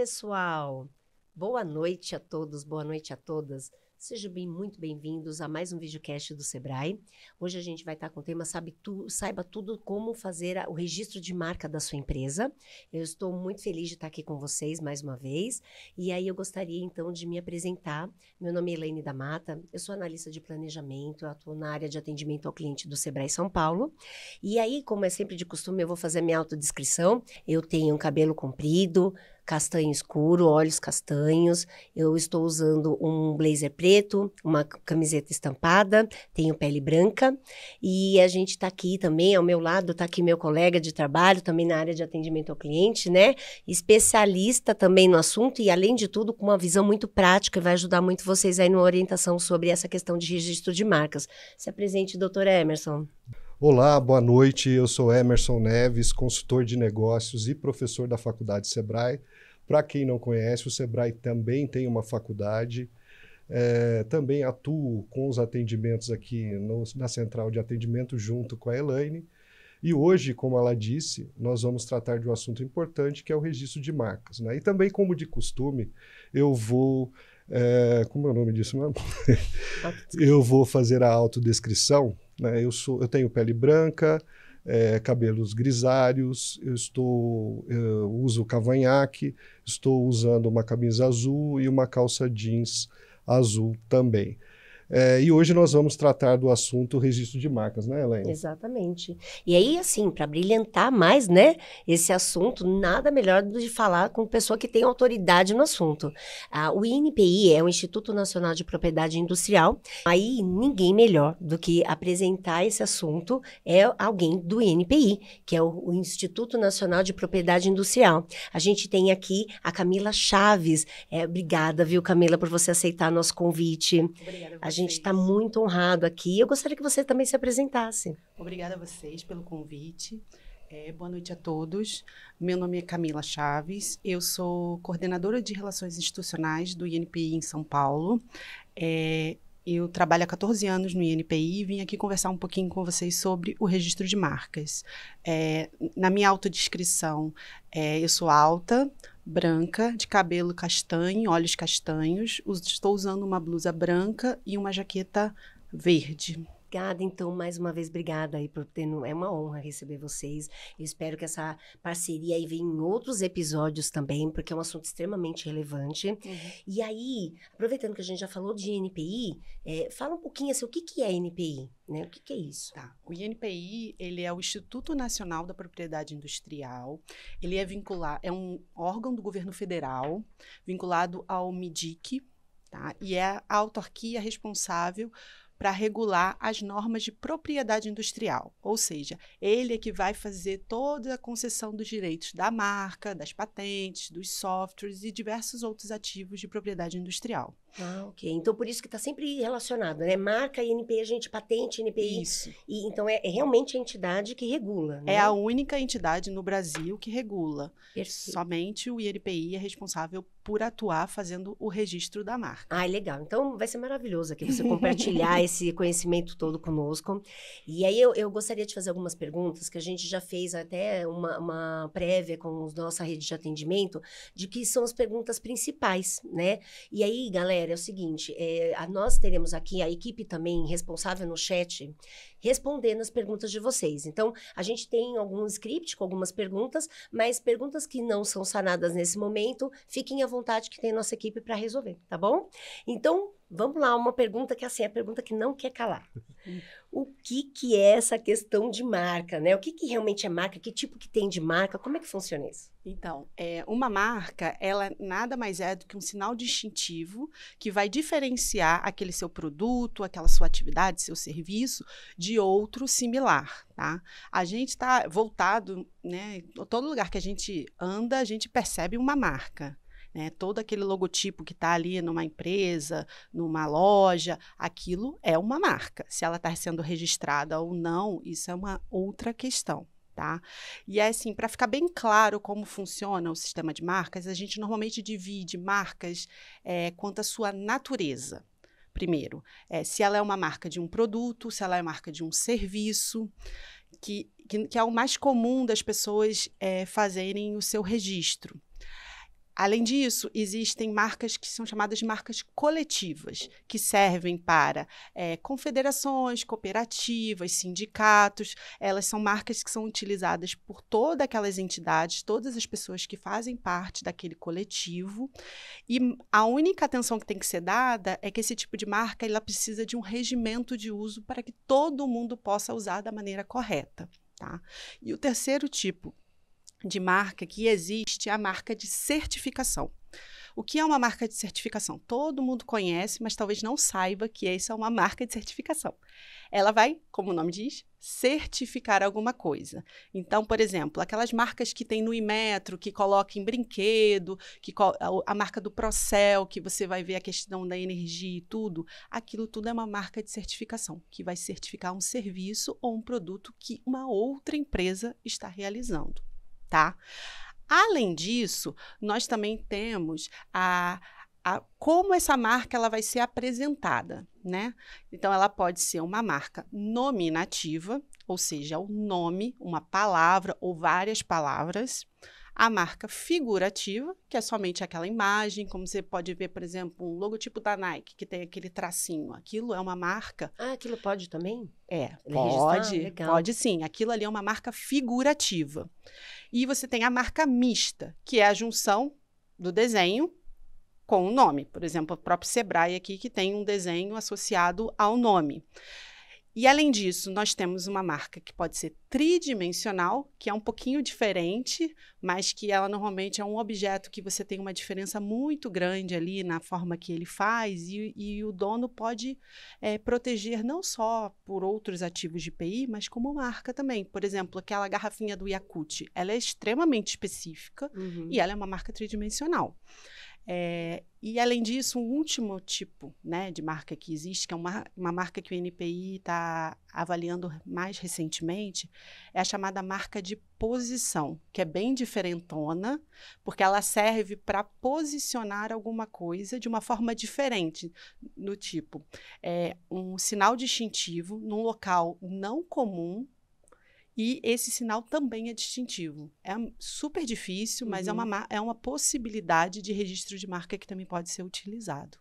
pessoal! Boa noite a todos, boa noite a todas. Sejam bem, muito bem-vindos a mais um videocast do Sebrae. Hoje a gente vai estar com o tema sabe tu, Saiba Tudo Como Fazer a, o Registro de Marca da Sua Empresa. Eu estou muito feliz de estar aqui com vocês mais uma vez. E aí eu gostaria então de me apresentar. Meu nome é Elaine da Mata, eu sou analista de planejamento, eu atuo na área de atendimento ao cliente do Sebrae São Paulo. E aí, como é sempre de costume, eu vou fazer minha autodescrição. Eu tenho um cabelo comprido, castanho escuro, olhos castanhos. Eu estou usando um blazer preto, uma camiseta estampada, tenho pele branca. E a gente está aqui também, ao meu lado, está aqui meu colega de trabalho, também na área de atendimento ao cliente, né? Especialista também no assunto e, além de tudo, com uma visão muito prática e vai ajudar muito vocês aí numa orientação sobre essa questão de registro de marcas. Se apresente, doutor Emerson. Olá, boa noite. Eu sou Emerson Neves, consultor de negócios e professor da Faculdade Sebrae. Para quem não conhece, o Sebrae também tem uma faculdade. É, também atuo com os atendimentos aqui no, na central de atendimento junto com a Elaine. E hoje, como ela disse, nós vamos tratar de um assunto importante que é o registro de marcas. Né? E também, como de costume, eu vou. É, como é o nome disso mesmo? eu vou fazer a autodescrição. Né? Eu, sou, eu tenho pele branca, é, cabelos grisalhos, eu estou, eu uso cavanhaque, estou usando uma camisa azul e uma calça jeans azul também. É, e hoje nós vamos tratar do assunto registro de marcas, né, Elaine? Exatamente. E aí, assim, para brilhantar mais, né, esse assunto, nada melhor do que falar com pessoa que tem autoridade no assunto. Ah, o INPI é o Instituto Nacional de Propriedade Industrial. Aí, ninguém melhor do que apresentar esse assunto é alguém do INPI, que é o, o Instituto Nacional de Propriedade Industrial. A gente tem aqui a Camila Chaves. É, obrigada, viu, Camila, por você aceitar nosso convite. Obrigada gente está muito honrado aqui. Eu gostaria que você também se apresentasse. Obrigada a vocês pelo convite. É, boa noite a todos. Meu nome é Camila Chaves, eu sou coordenadora de Relações Institucionais do INPI em São Paulo. É, eu trabalho há 14 anos no INPI e vim aqui conversar um pouquinho com vocês sobre o registro de marcas. É, na minha autodescrição, é, eu sou alta, branca, de cabelo castanho, olhos castanhos. Estou usando uma blusa branca e uma jaqueta verde. Obrigada, então, mais uma vez, obrigada aí por ter. É uma honra receber vocês. Eu espero que essa parceria aí venha em outros episódios também, porque é um assunto extremamente relevante. Uhum. E aí, aproveitando que a gente já falou de NPI, é, fala um pouquinho assim, o que, que é NPI? Né? O que, que é isso? Tá. O INPI, ele é o Instituto Nacional da Propriedade Industrial. Ele é vinculado, é um órgão do governo federal, vinculado ao MIDIC, tá? E é a autarquia responsável para regular as normas de propriedade industrial, ou seja, ele é que vai fazer toda a concessão dos direitos da marca, das patentes, dos softwares e diversos outros ativos de propriedade industrial. Ah, ok. Então, por isso que está sempre relacionado, né? Marca, INPI, gente patente, INPI. Isso. E, então, é, é, realmente a entidade que regula, né? É a única entidade no Brasil que regula. Perfeito. Somente o INPI é responsável por atuar fazendo o registro da marca. Ah, legal. Então vai ser maravilhoso aqui você compartilhar esse conhecimento todo conosco. E aí eu, eu, gostaria de fazer algumas perguntas que a gente já fez até uma, uma prévia com nossa rede de atendimento, de que são as perguntas principais, né? E aí, galera, é o seguinte: é, nós teremos aqui a equipe também responsável no chat respondendo as perguntas de vocês. Então, a gente tem algum script com algumas perguntas, mas perguntas que não são sanadas nesse momento, fiquem à vontade que tem nossa equipe para resolver, tá bom? Então, vamos lá, uma pergunta que assim, é a pergunta que não quer calar. o que, que é essa questão de marca, né? O que, que realmente é marca, que tipo que tem de marca, como é que funciona isso? Então, é, uma marca, ela nada mais é do que um sinal distintivo que vai diferenciar aquele seu produto, aquela sua atividade, seu serviço de outro similar, tá? A gente está voltado, né? Todo lugar que a gente anda, a gente percebe uma marca. Né? Todo aquele logotipo que está ali numa empresa, numa loja, aquilo é uma marca. Se ela está sendo registrada ou não, isso é uma outra questão. Tá? E é assim, para ficar bem claro como funciona o sistema de marcas, a gente normalmente divide marcas é, quanto à sua natureza. Primeiro, é, se ela é uma marca de um produto, se ela é marca de um serviço, que, que, que é o mais comum das pessoas é, fazerem o seu registro. Além disso, existem marcas que são chamadas de marcas coletivas, que servem para é, confederações, cooperativas, sindicatos. Elas são marcas que são utilizadas por todas aquelas entidades, todas as pessoas que fazem parte daquele coletivo. E a única atenção que tem que ser dada é que esse tipo de marca ela precisa de um regimento de uso para que todo mundo possa usar da maneira correta. Tá? E o terceiro tipo de marca que existe a marca de certificação. O que é uma marca de certificação? Todo mundo conhece, mas talvez não saiba que isso é uma marca de certificação. Ela vai, como o nome diz, certificar alguma coisa. Então, por exemplo, aquelas marcas que tem no Imetro, que coloca em brinquedo, que a marca do Procel, que você vai ver a questão da energia e tudo, aquilo tudo é uma marca de certificação, que vai certificar um serviço ou um produto que uma outra empresa está realizando tá? Além disso, nós também temos a, a, como essa marca ela vai ser apresentada, né? Então ela pode ser uma marca nominativa, ou seja, o um nome, uma palavra ou várias palavras a marca figurativa, que é somente aquela imagem, como você pode ver, por exemplo, um logotipo da Nike, que tem aquele tracinho. Aquilo é uma marca. Ah, aquilo pode também? É, Ele é pode. Ah, pode sim. Aquilo ali é uma marca figurativa. E você tem a marca mista, que é a junção do desenho com o nome. Por exemplo, o próprio Sebrae aqui, que tem um desenho associado ao nome. E além disso, nós temos uma marca que pode ser tridimensional, que é um pouquinho diferente, mas que ela normalmente é um objeto que você tem uma diferença muito grande ali na forma que ele faz, e, e o dono pode é, proteger não só por outros ativos de PI, mas como marca também. Por exemplo, aquela garrafinha do Yakut, ela é extremamente específica uhum. e ela é uma marca tridimensional. É, e além disso, um último tipo né, de marca que existe, que é uma, uma marca que o NPI está avaliando mais recentemente, é a chamada marca de posição, que é bem diferentona, porque ela serve para posicionar alguma coisa de uma forma diferente no tipo. É um sinal distintivo num local não comum e esse sinal também é distintivo. É super difícil, mas uhum. é, uma, uhum. é uma possibilidade de registro de marca que também pode ser utilizado.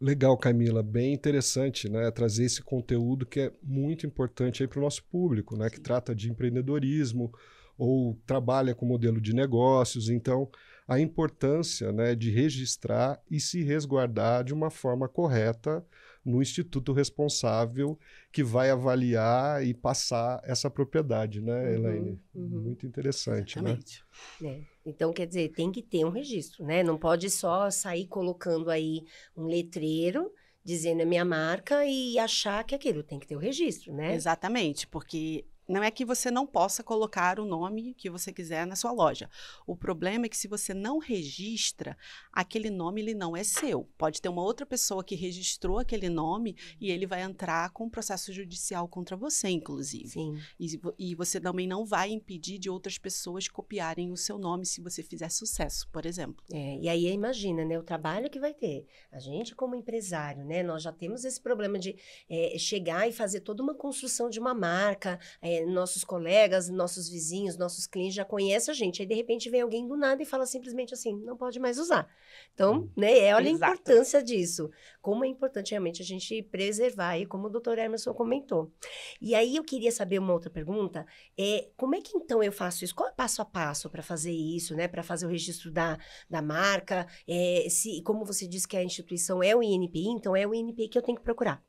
Legal, Camila, bem interessante, né? Trazer esse conteúdo que é muito importante aí para o nosso público, né? Que trata de empreendedorismo ou trabalha com modelo de negócios. Então, a importância, né, de registrar e se resguardar de uma forma correta no instituto responsável que vai avaliar e passar essa propriedade, né, uhum, Elaine? Uhum. Muito interessante, né? Exatamente. né? É. Então, quer dizer, tem que ter um registro, né? Não pode só sair colocando aí um letreiro dizendo a minha marca e achar que é aquilo tem que ter o registro, né? Exatamente, porque não é que você não possa colocar o nome que você quiser na sua loja. O problema é que se você não registra, aquele nome ele não é seu. Pode ter uma outra pessoa que registrou aquele nome e ele vai entrar com um processo judicial contra você, inclusive. Sim. E, e você também não vai impedir de outras pessoas copiarem o seu nome se você fizer sucesso, por exemplo. É, e aí imagina, né, o trabalho que vai ter. A gente como empresário, né, nós já temos esse problema de é, chegar e fazer toda uma construção de uma marca, é, eh, nossos colegas, nossos vizinhos, nossos clientes já conhecem a gente. Aí, de repente, vem alguém do nada e fala simplesmente assim: não pode mais usar. Então, hum, né, olha Exato. a importância disso. Como é importante realmente a gente preservar, e como o doutor Emerson comentou. E aí, eu queria saber uma outra pergunta: é, como é que então eu faço isso? Qual é o passo a passo para fazer isso, né? Para fazer o registro da, da marca? É, se, como você disse que a instituição é o INPI, então é o INPI que eu tenho que procurar.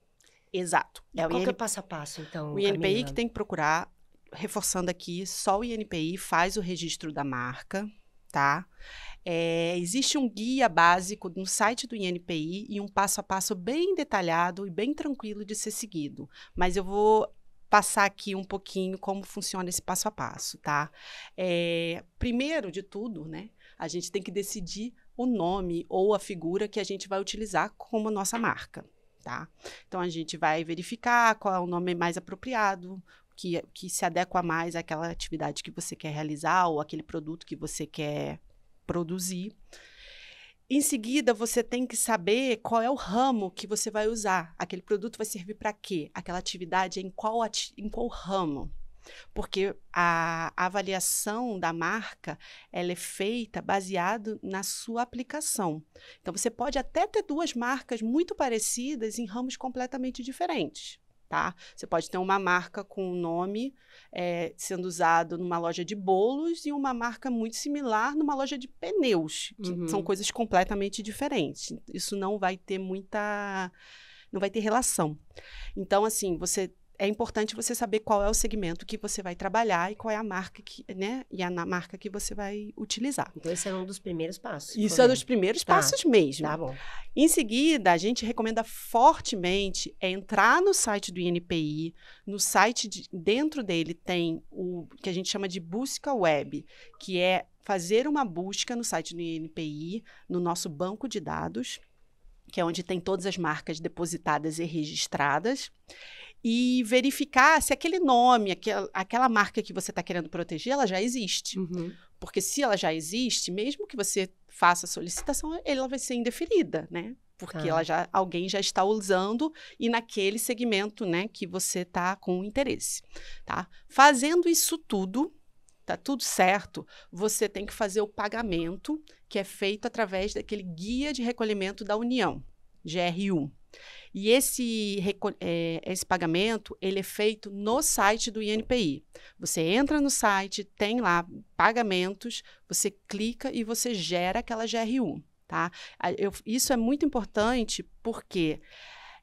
Exato. é qual o que é o passo a passo, então? O INPI Camila? que tem que procurar, reforçando aqui, só o INPI faz o registro da marca, tá? É, existe um guia básico no site do INPI e um passo a passo bem detalhado e bem tranquilo de ser seguido. Mas eu vou passar aqui um pouquinho como funciona esse passo a passo, tá? É, primeiro de tudo, né, a gente tem que decidir o nome ou a figura que a gente vai utilizar como nossa marca tá? Então a gente vai verificar qual é o nome mais apropriado, que, que se adequa mais àquela atividade que você quer realizar ou aquele produto que você quer produzir. Em seguida, você tem que saber qual é o ramo que você vai usar. Aquele produto vai servir para quê? Aquela atividade em qual, ati em qual ramo? Porque a, avaliação da marca, ela é feita baseado na sua aplicação. Então, você pode até ter duas marcas muito parecidas em ramos completamente diferentes. Tá? Você pode ter uma marca com um nome é, sendo usado numa loja de bolos e uma marca muito similar numa loja de pneus, que uhum. são coisas completamente diferentes. Isso não vai ter muita. não vai ter relação. Então, assim, você é importante você saber qual é o segmento que você vai trabalhar e qual é a marca que, né? E a marca que você vai utilizar. Então, esse é um dos primeiros passos. Isso é um dos primeiros tá. passos mesmo. Tá bom. Em seguida, a gente recomenda fortemente é entrar no site do INPI. No site de, dentro dele tem o que a gente chama de busca web, que é fazer uma busca no site do INPI, no nosso banco de dados, que é onde tem todas as marcas depositadas e registradas e verificar se aquele nome, aquela marca que você está querendo proteger, ela já existe. Uhum. Porque se ela já existe, mesmo que você faça a solicitação, ela vai ser indeferida, né? Porque tá. ela já, alguém já está usando e naquele segmento né, que você está com interesse. Tá? Fazendo isso tudo, tá tudo certo, você tem que fazer o pagamento que é feito através daquele guia de recolhimento da União. GRU. E esse, é, esse pagamento ele é feito no site do INPI. Você entra no site, tem lá pagamentos, você clica e você gera aquela GRU. Tá? Eu, isso é muito importante porque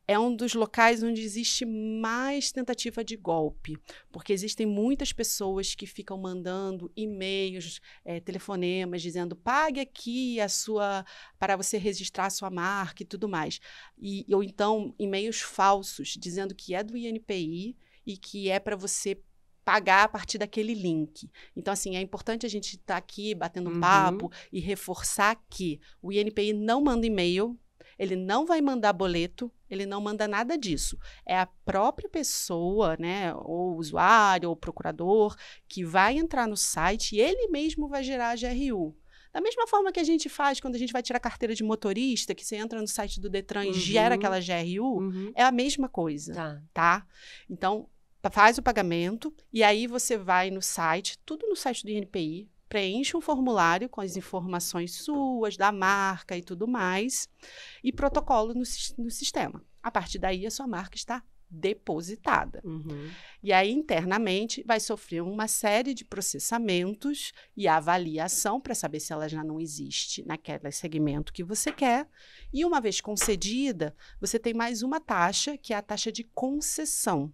é um dos locais onde existe mais tentativa de golpe, porque existem muitas pessoas que ficam mandando e-mails, é, telefonemas dizendo pague aqui a sua para você registrar a sua marca e tudo mais, e ou então e-mails falsos dizendo que é do INPI e que é para você pagar a partir daquele link. Então, assim, é importante a gente estar tá aqui batendo uhum. papo e reforçar que o INPI não manda e-mail ele não vai mandar boleto, ele não manda nada disso. É a própria pessoa, né, ou usuário, ou procurador, que vai entrar no site e ele mesmo vai gerar a GRU. Da mesma forma que a gente faz quando a gente vai tirar carteira de motorista, que você entra no site do Detran uhum. e gera aquela GRU, uhum. é a mesma coisa, tá? tá? Então, faz o pagamento e aí você vai no site, tudo no site do INPI, preenche um formulário com as informações suas, da marca e tudo mais, e protocolo no, no sistema. A partir daí, a sua marca está depositada. Uhum. E aí, internamente, vai sofrer uma série de processamentos e avaliação para saber se ela já não existe naquele segmento que você quer. E uma vez concedida, você tem mais uma taxa, que é a taxa de concessão.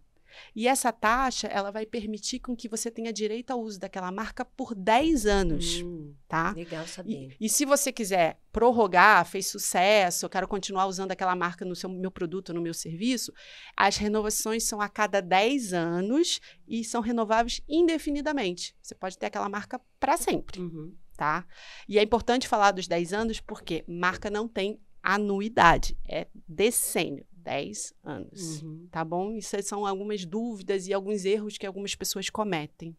E essa taxa, ela vai permitir com que você tenha direito ao uso daquela marca por 10 anos, hum, tá? Legal saber. E, e, se você quiser prorrogar, fez sucesso, eu quero continuar usando aquela marca no seu, meu produto, no meu serviço, as renovações são a cada 10 anos e são renováveis indefinidamente. Você pode ter aquela marca para sempre. Uhum. Tá? E é importante falar dos 10 anos porque marca não tem anuidade, é decênio. 10 anos, uhum. tá bom? Isso são algumas dúvidas e alguns erros que algumas pessoas cometem.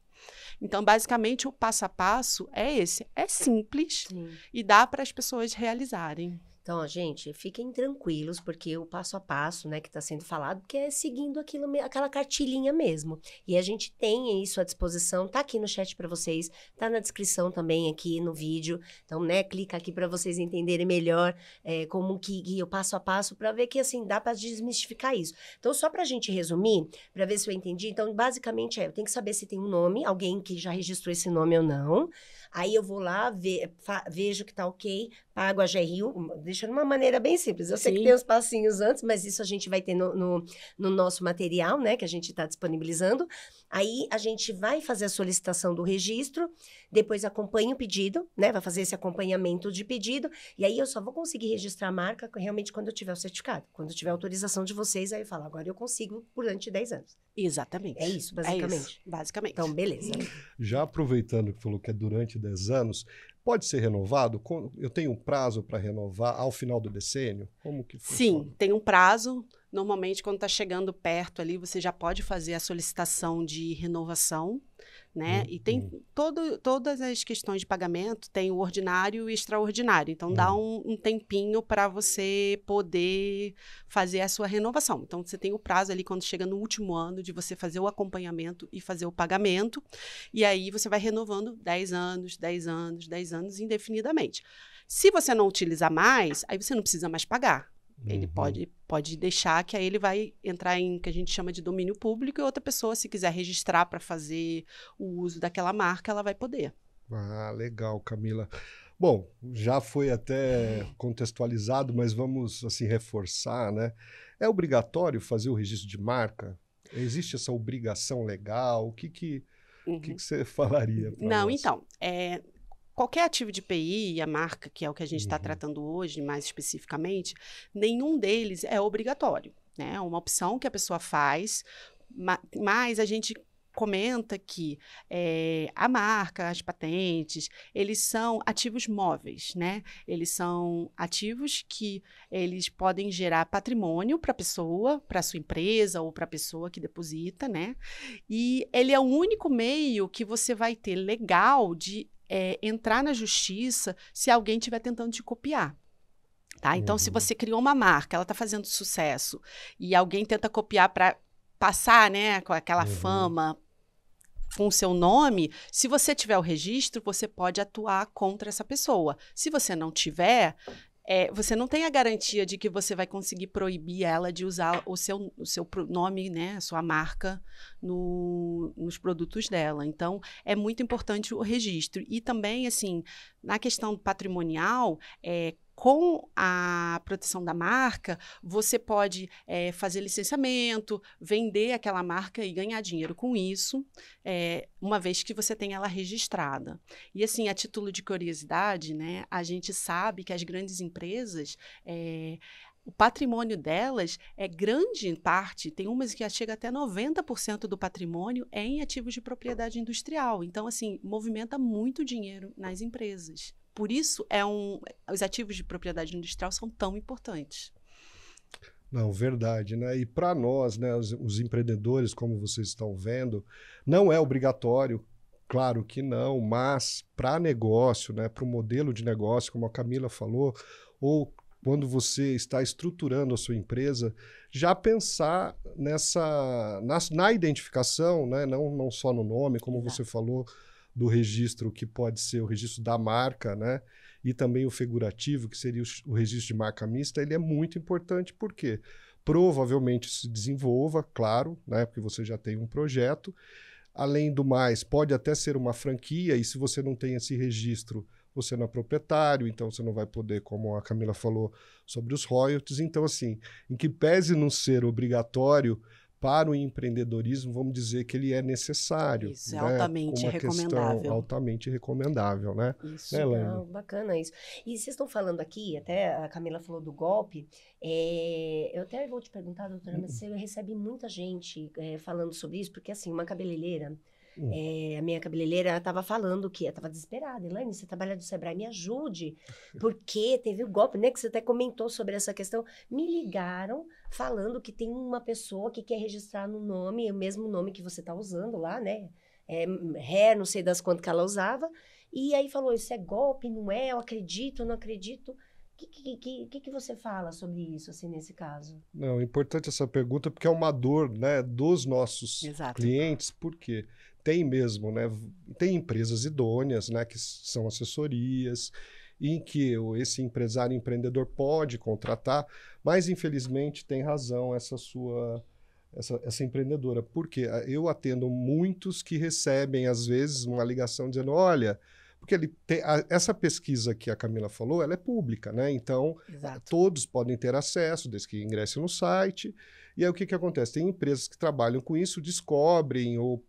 Então, basicamente, o passo a passo é esse. É simples Sim. e dá para as pessoas realizarem. Então, ó, gente, fiquem tranquilos, porque o passo a passo, né, que está sendo falado, que é seguindo aquilo, aquela cartilhinha mesmo. E a gente tem isso à disposição, tá aqui no chat para vocês, tá na descrição também aqui no vídeo. Então, né, clica aqui para vocês entenderem melhor é, como que guia o passo a passo para ver que assim dá para desmistificar isso. Então, só para a gente resumir, para ver se eu entendi. Então, basicamente é, eu tenho que saber se tem um nome, alguém que já registrou esse nome ou não. Aí eu vou lá, ve vejo que tá ok, pago a GRU, é deixa de uma maneira bem simples. Eu Sim. sei que tem uns passinhos antes, mas isso a gente vai ter no, no, no nosso material, né, que a gente está disponibilizando. Aí a gente vai fazer a solicitação do registro, depois acompanha o pedido, né, vai fazer esse acompanhamento de pedido, e aí eu só vou conseguir registrar a marca realmente quando eu tiver o certificado, quando eu tiver autorização de vocês, aí eu falo, agora eu consigo durante 10 anos. Exatamente. É isso, basicamente. É isso, basicamente. Então, beleza. Uhum. Já aproveitando que falou que é durante 10 anos, Pode ser renovado? Eu tenho um prazo para renovar ao final do decênio? Como que funciona? Sim, tem um prazo. Normalmente, quando está chegando perto ali, você já pode fazer a solicitação de renovação, né? Uhum. E tem uhum. todo, todas as questões de pagamento, tem o ordinário e extraordinário. Então, uhum. dá um, um tempinho para você poder fazer a sua renovação. Então, você tem o prazo ali, quando chega no último ano, de você fazer o acompanhamento e fazer o pagamento. E aí, você vai renovando 10 anos, 10 anos, 10 anos, indefinidamente. Se você não utilizar mais, aí você não precisa mais pagar. Ele uhum. pode, pode deixar que aí ele vai entrar em que a gente chama de domínio público e outra pessoa, se quiser registrar para fazer o uso daquela marca, ela vai poder. Ah, legal, Camila. Bom, já foi até contextualizado, mas vamos assim reforçar, né? É obrigatório fazer o registro de marca? Existe essa obrigação legal? O que que, uhum. que, que você falaria? Não, nós? então, é, qualquer ativo de PI e a marca, que é o que a gente está uhum. tratando hoje mais especificamente, nenhum deles é obrigatório. Né? É uma opção que a pessoa faz, mas a gente comenta que é, a marca, as patentes, eles são ativos móveis, né? Eles são ativos que eles podem gerar patrimônio para a pessoa, para sua empresa ou para a pessoa que deposita, né? E ele é o único meio que você vai ter legal de é, entrar na justiça se alguém estiver tentando te copiar. Tá? Então, uhum. se você criou uma marca, ela está fazendo sucesso e alguém tenta copiar para passar, né, com aquela uhum. fama com o seu nome, se você tiver o registro, você pode atuar contra essa pessoa. Se você não tiver, é, você não tem a garantia de que você vai conseguir proibir ela de usar o seu, o seu nome, né, a sua marca no, nos produtos dela. Então, é muito importante o registro. E também, assim, na questão patrimonial, é, com a proteção da marca, você pode é, fazer licenciamento, vender aquela marca e ganhar dinheiro com isso, é, uma vez que você tem ela registrada. E assim, a título de curiosidade, né, a gente sabe que as grandes empresas, é, o patrimônio delas é grande em parte, tem umas que chega até 90% do patrimônio é em ativos de propriedade industrial. Então, assim, movimenta muito dinheiro nas empresas. Por isso é um, os ativos de propriedade industrial são tão importantes. Não, verdade, né? E para nós, né, os, os, empreendedores, como vocês estão vendo, não é obrigatório, claro que não, mas para negócio, né, para o modelo de negócio, como a Camila falou, ou quando você está estruturando a sua empresa, já pensar nessa na, na identificação, né, não, não só no nome, como você falou, do registro que pode ser o registro da marca, né? E também o figurativo, que seria o registro de marca mista, ele é muito importante porque provavelmente se desenvolva, claro, né? Porque você já tem um projeto. Além do mais, pode até ser uma franquia, e se você não tem esse registro, você não é proprietário, então você não vai poder, como a Camila falou sobre os royalties. Então, assim, em que pese não ser obrigatório, para o empreendedorismo, vamos dizer que ele é necessário. Isso, né? é altamente recomendável. altamente recomendável, né? Isso, né, não, bacana isso. E vocês estão falando aqui, até a Camila falou do golpe, é, eu até vou te perguntar, doutora, mas hum. você recebe muita gente é, falando sobre isso, porque assim, uma cabeleireira é, a minha cabeleireira estava falando que estava desesperada. Elaine, você trabalha do Sebrae, me ajude. Porque teve o um golpe, né? Que você até comentou sobre essa questão. Me ligaram falando que tem uma pessoa que quer registrar no nome, o mesmo nome que você está usando lá, né? É, hair, não sei das quantas que ela usava. E aí falou: Isso é golpe, não é? Eu acredito, não acredito. O que, que, que, que, você fala sobre isso, assim, nesse caso? Não, é importante essa pergunta, porque é uma dor né, dos nossos Exato. clientes, porque tem mesmo, né? Tem empresas idôneas, né? Que são assessorias, em que esse empresário empreendedor pode contratar, mas infelizmente tem razão essa sua. Essa, essa empreendedora, porque eu atendo muitos que recebem, às vezes, uma ligação dizendo: olha, porque ele tem, a, essa pesquisa que a Camila falou, ela é pública, né? Então, Exato. todos podem ter acesso, desde que ingresse no site. E aí o que, que acontece? Tem empresas que trabalham com isso, descobrem ou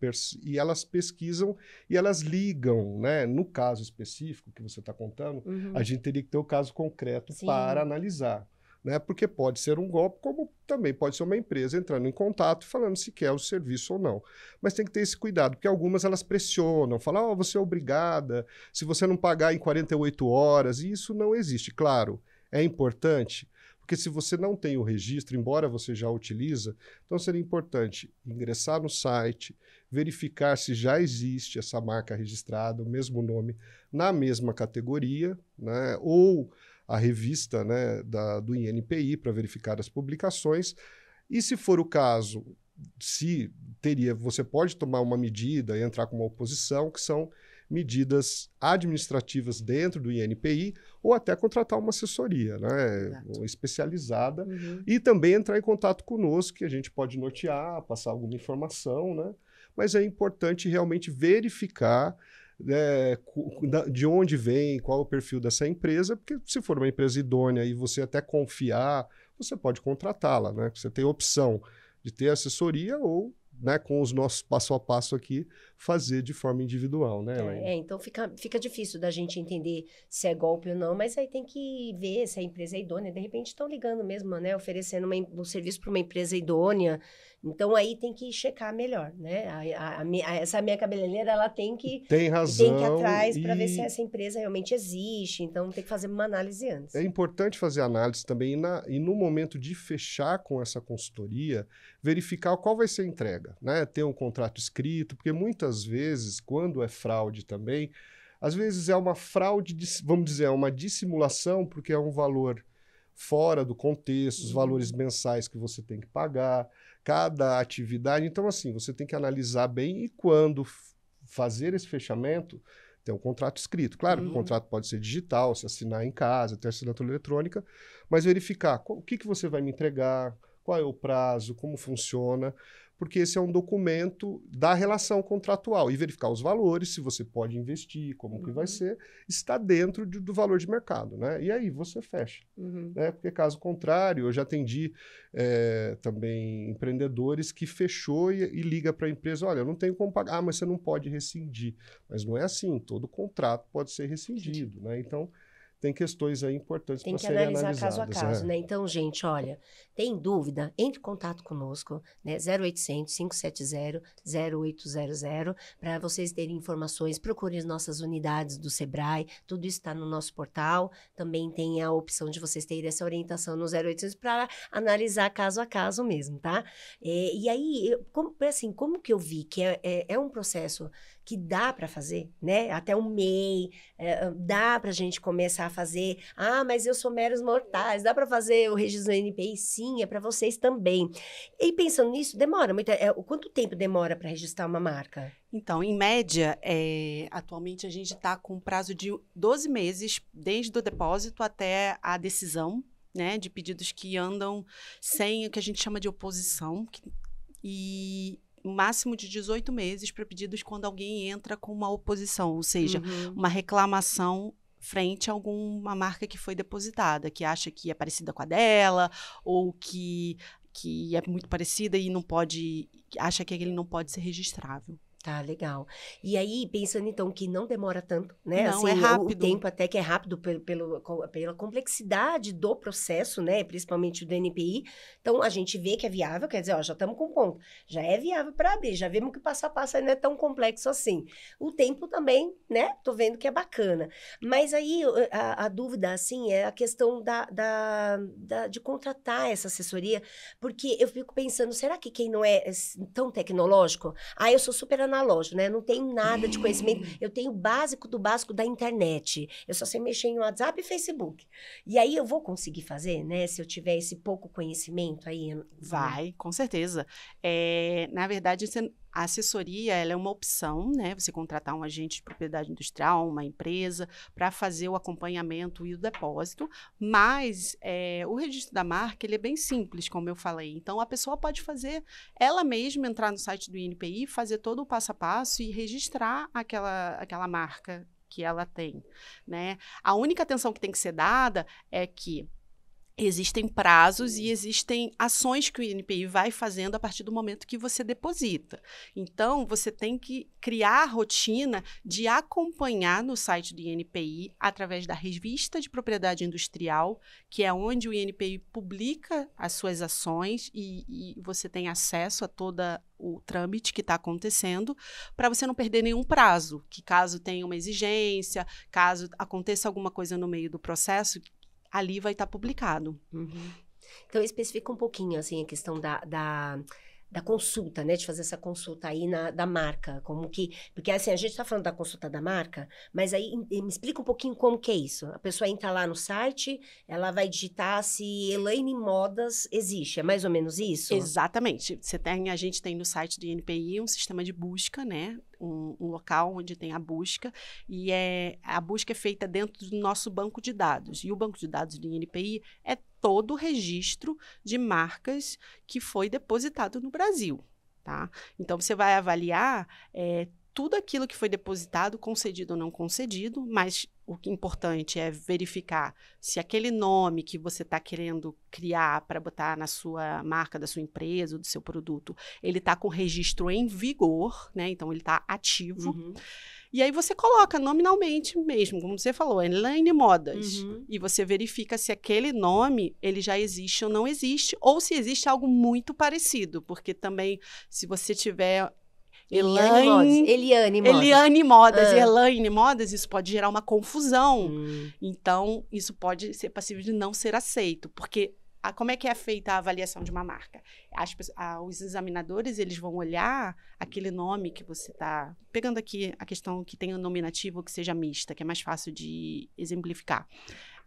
e elas pesquisam e elas ligam, né? No caso específico que você está contando, uhum. a gente teria que ter o um caso concreto Sim. para analisar. Né? Porque pode ser um golpe, como também pode ser uma empresa entrando em contato falando se quer o serviço ou não. Mas tem que ter esse cuidado, porque algumas elas pressionam, falam, oh, você é obrigada, se você não pagar em 48 horas, e isso não existe. Claro, é importante, porque se você não tem o registro, embora você já utiliza, então seria importante ingressar no site, verificar se já existe essa marca registrada, o mesmo nome, na mesma categoria, né? ou a revista né, da, do INPI para verificar as publicações. E se for o caso, se teria, você pode tomar uma medida e entrar com uma oposição, que são medidas administrativas dentro do INPI ou até contratar uma assessoria né, especializada uhum. e também entrar em contato conosco, que a gente pode nortear, passar alguma informação, né? Mas é importante realmente verificar né, de onde vem, qual o perfil dessa empresa, porque se for uma empresa idônea e você até confiar, você pode contratá-la, né? Você tem opção de ter assessoria ou né, com os nossos passo a passo aqui, fazer de forma individual, né, é, é, então fica, fica difícil da gente entender se é golpe ou não, mas aí tem que ver se a empresa é idônea. De repente estão ligando mesmo, né, oferecendo uma, um serviço para uma empresa idônea. Então aí tem que checar melhor, né? A, a, a, essa minha cabeleireira ela tem que tem razão tem que ir atrás e... para ver se essa empresa realmente existe. Então tem que fazer uma análise antes. É importante fazer análise também e, na, e no momento de fechar com essa consultoria verificar qual vai ser a entrega, né? Ter um contrato escrito, porque muitas vezes quando é fraude também, às vezes é uma fraude, vamos dizer, é uma dissimulação porque é um valor fora do contexto, os uhum. valores mensais que você tem que pagar cada atividade. Então, assim, você tem que analisar bem e quando fazer esse fechamento, ter um contrato escrito. Claro uhum. que o uhum. contrato pode ser digital, se assinar em casa, ter assinatura eletrônica, mas verificar qual, o que, que você vai me entregar, qual é o prazo, como funciona porque esse é um documento da relação contratual. E verificar os valores, se você pode investir, como uhum. que vai uhum. ser, está dentro de, do valor de mercado. Né? E aí você fecha. Uhum. Né? Porque caso contrário, eu já atendi é, também empreendedores que fechou e, e liga para a empresa, olha, eu não tenho como pagar, ah, mas você não pode rescindir. Mas não é assim, todo contrato pode ser rescindido. Né? Então, tem questões aí importantes para serem analisadas. Tem que analisar caso a caso, né? né? Então, gente, olha, tem dúvida? Entre em contato conosco, né? 0800 570 0800 para vocês terem informações. Procurem as nossas unidades do Sebrae, tudo isso está no nosso portal. Também tem a opção de vocês terem essa orientação no 0800 para analisar caso a caso mesmo, tá? É, e aí, eu, como, assim, como que eu vi que é, é, é um processo que dá para fazer, né? Até o MEI, é, dá para a gente começar a fazer. Ah, mas eu sou meros mortais, dá para fazer o registro do NPI? Sim, é para vocês também. E pensando nisso, demora muito. É, é quanto tempo demora para registrar uma marca? Então, em média, é, atualmente a gente está com um prazo de 12 meses, desde o depósito até a decisão. Né, de pedidos que andam sem o que a gente chama de oposição, que, e máximo de 18 meses para pedidos quando alguém entra com uma oposição, ou seja, uhum. uma reclamação frente a alguma marca que foi depositada, que acha que é parecida com a dela ou que que é muito parecida e não pode acha que ele não pode ser registrável. Tá, legal. E aí, pensando então que não demora tanto, né? Não, é assim, é rápido. O, tempo até que é rápido pelo, pelo, pela complexidade do processo, né? Principalmente o do NPI. Então, a gente vê que é viável, quer dizer, ó, já estamos com ponto. Já é viável para abrir, já vemos que o passo a passo não é tão complexo assim. O tempo também, né? Tô vendo que é bacana. Mas aí, a, a dúvida, assim, é a questão da, da, da, de contratar essa assessoria, porque eu fico pensando, será que quem não é, é tão tecnológico, ah, eu sou super loja, né? Não tenho nada de conhecimento. Eu tenho o básico do básico da internet. Eu só sei mexer em WhatsApp e Facebook. E aí eu vou conseguir fazer, né? Se eu tiver esse pouco conhecimento aí. Né? Vai, com certeza. É, na verdade, você a assessoria ela é uma opção, né? Você contratar um agente de propriedade industrial, uma empresa, para fazer o acompanhamento e o depósito. Mas é, o registro da marca ele é bem simples, como eu falei. Então a pessoa pode fazer ela mesma entrar no site do INPI, fazer todo o passo a passo e registrar aquela, aquela marca que ela tem, né? A única atenção que tem que ser dada é que existem prazos e existem ações que o INPI vai fazendo a partir do momento que você deposita. Então, você tem que criar a rotina de acompanhar no site do INPI através da revista de propriedade industrial, que é onde o INPI publica as suas ações e, e você tem acesso a toda o trâmite que está acontecendo, para você não perder nenhum prazo, que caso tenha uma exigência, caso aconteça alguma coisa no meio do processo ali vai estar tá publicado. Uhum. Então, especifica um pouquinho, assim, a questão da... da da consulta, né? De fazer essa consulta aí na, da marca, como que... Porque, assim, a gente está falando da consulta da marca, mas aí me explica um pouquinho como que é isso. A pessoa entra lá no site, ela vai digitar se Elaine Modas existe, é mais ou menos isso? Exatamente. Você tem, a gente tem no site do INPI um sistema de busca, né? um, um, local onde tem a busca e é, a busca é feita dentro do nosso banco de dados. E o banco de dados do INPI é todo o registro de marcas que foi depositado no Brasil. Tá? Então, você vai avaliar é, tudo aquilo que foi depositado, concedido ou não concedido, mas o que é importante é verificar se aquele nome que você está querendo criar para botar na sua marca da sua empresa ou do seu produto, ele está com registro em vigor, né? Então ele está ativo. Uhum. E aí você coloca nominalmente mesmo, como você falou, Elaine Modas. Uhum. E você verifica se aquele nome, ele já existe ou não existe, ou se existe algo muito parecido, porque também se você tiver Elaine Modas. Eliane Modas. Eliane Modas, ah. Elaine Modas, isso pode gerar uma confusão. Hum. Então, isso pode ser passível de não ser aceito, porque a, como é que é feita a avaliação de uma marca? As, a, os examinadores, eles vão olhar aquele nome que você está... Pegando aqui a questão que tenha um nominativo que seja mista, que é mais fácil de exemplificar.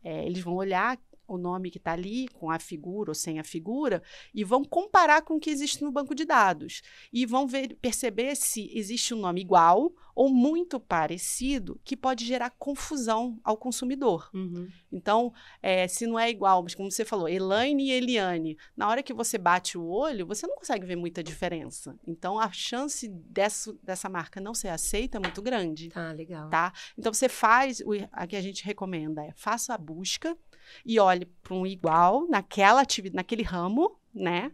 É, eles vão olhar o nome que está ali, com a figura ou sem a figura, e vão comparar com o que existe no banco de dados. E vão ver, perceber se existe um nome igual ou muito parecido que pode gerar confusão ao consumidor. Uhum. Então, é, se não é igual, mas como você falou, Elaine e Eliane, na hora que você bate o olho, você não consegue ver muita diferença. Então, a chance dessa, dessa marca não ser aceita é muito grande. Tá, legal. Tá? Então, você faz, o, a que a gente recomenda é, faça a busca, e olhe para um igual naquela atividade, naquele ramo, né?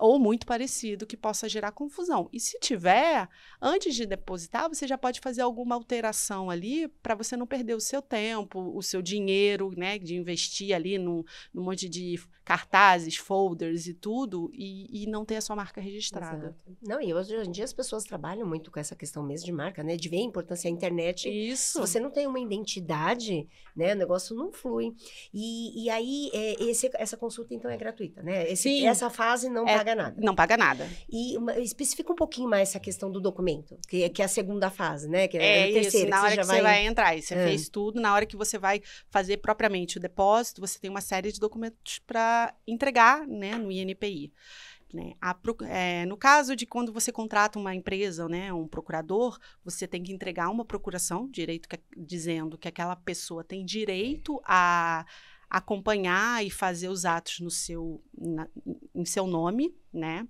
ou muito parecido que possa gerar confusão. E se tiver, antes de depositar, você já pode fazer alguma alteração ali para você não perder o seu tempo, o seu dinheiro, né, de investir ali num, num monte de cartazes, folders e tudo, e, e não ter a sua marca registrada. Exato. Não, e hoje em dia as pessoas trabalham muito com essa questão mesmo de marca, né, de ver a importância da internet. Isso. Se você não tem uma identidade, né, o negócio não flui. E, e aí, é, esse, essa consulta, então, é gratuita, né? Esse, Sim. Essa fase não é paga tá paga nada. Não paga nada. E uma, especifica um pouquinho mais essa questão do documento, que, que é a segunda fase, né? Que é, é, é a terceira, isso, na hora que, você, vai... vai... entrar. você é. fez tudo, na hora que você vai fazer propriamente o depósito, você tem uma série de documentos para entregar né, no INPI. Né? A, é, no caso de quando você contrata uma empresa, né, um procurador, você tem que entregar uma procuração, direito que, dizendo que aquela pessoa tem direito a acompanhar e fazer os atos no seu, na, em seu nome, né?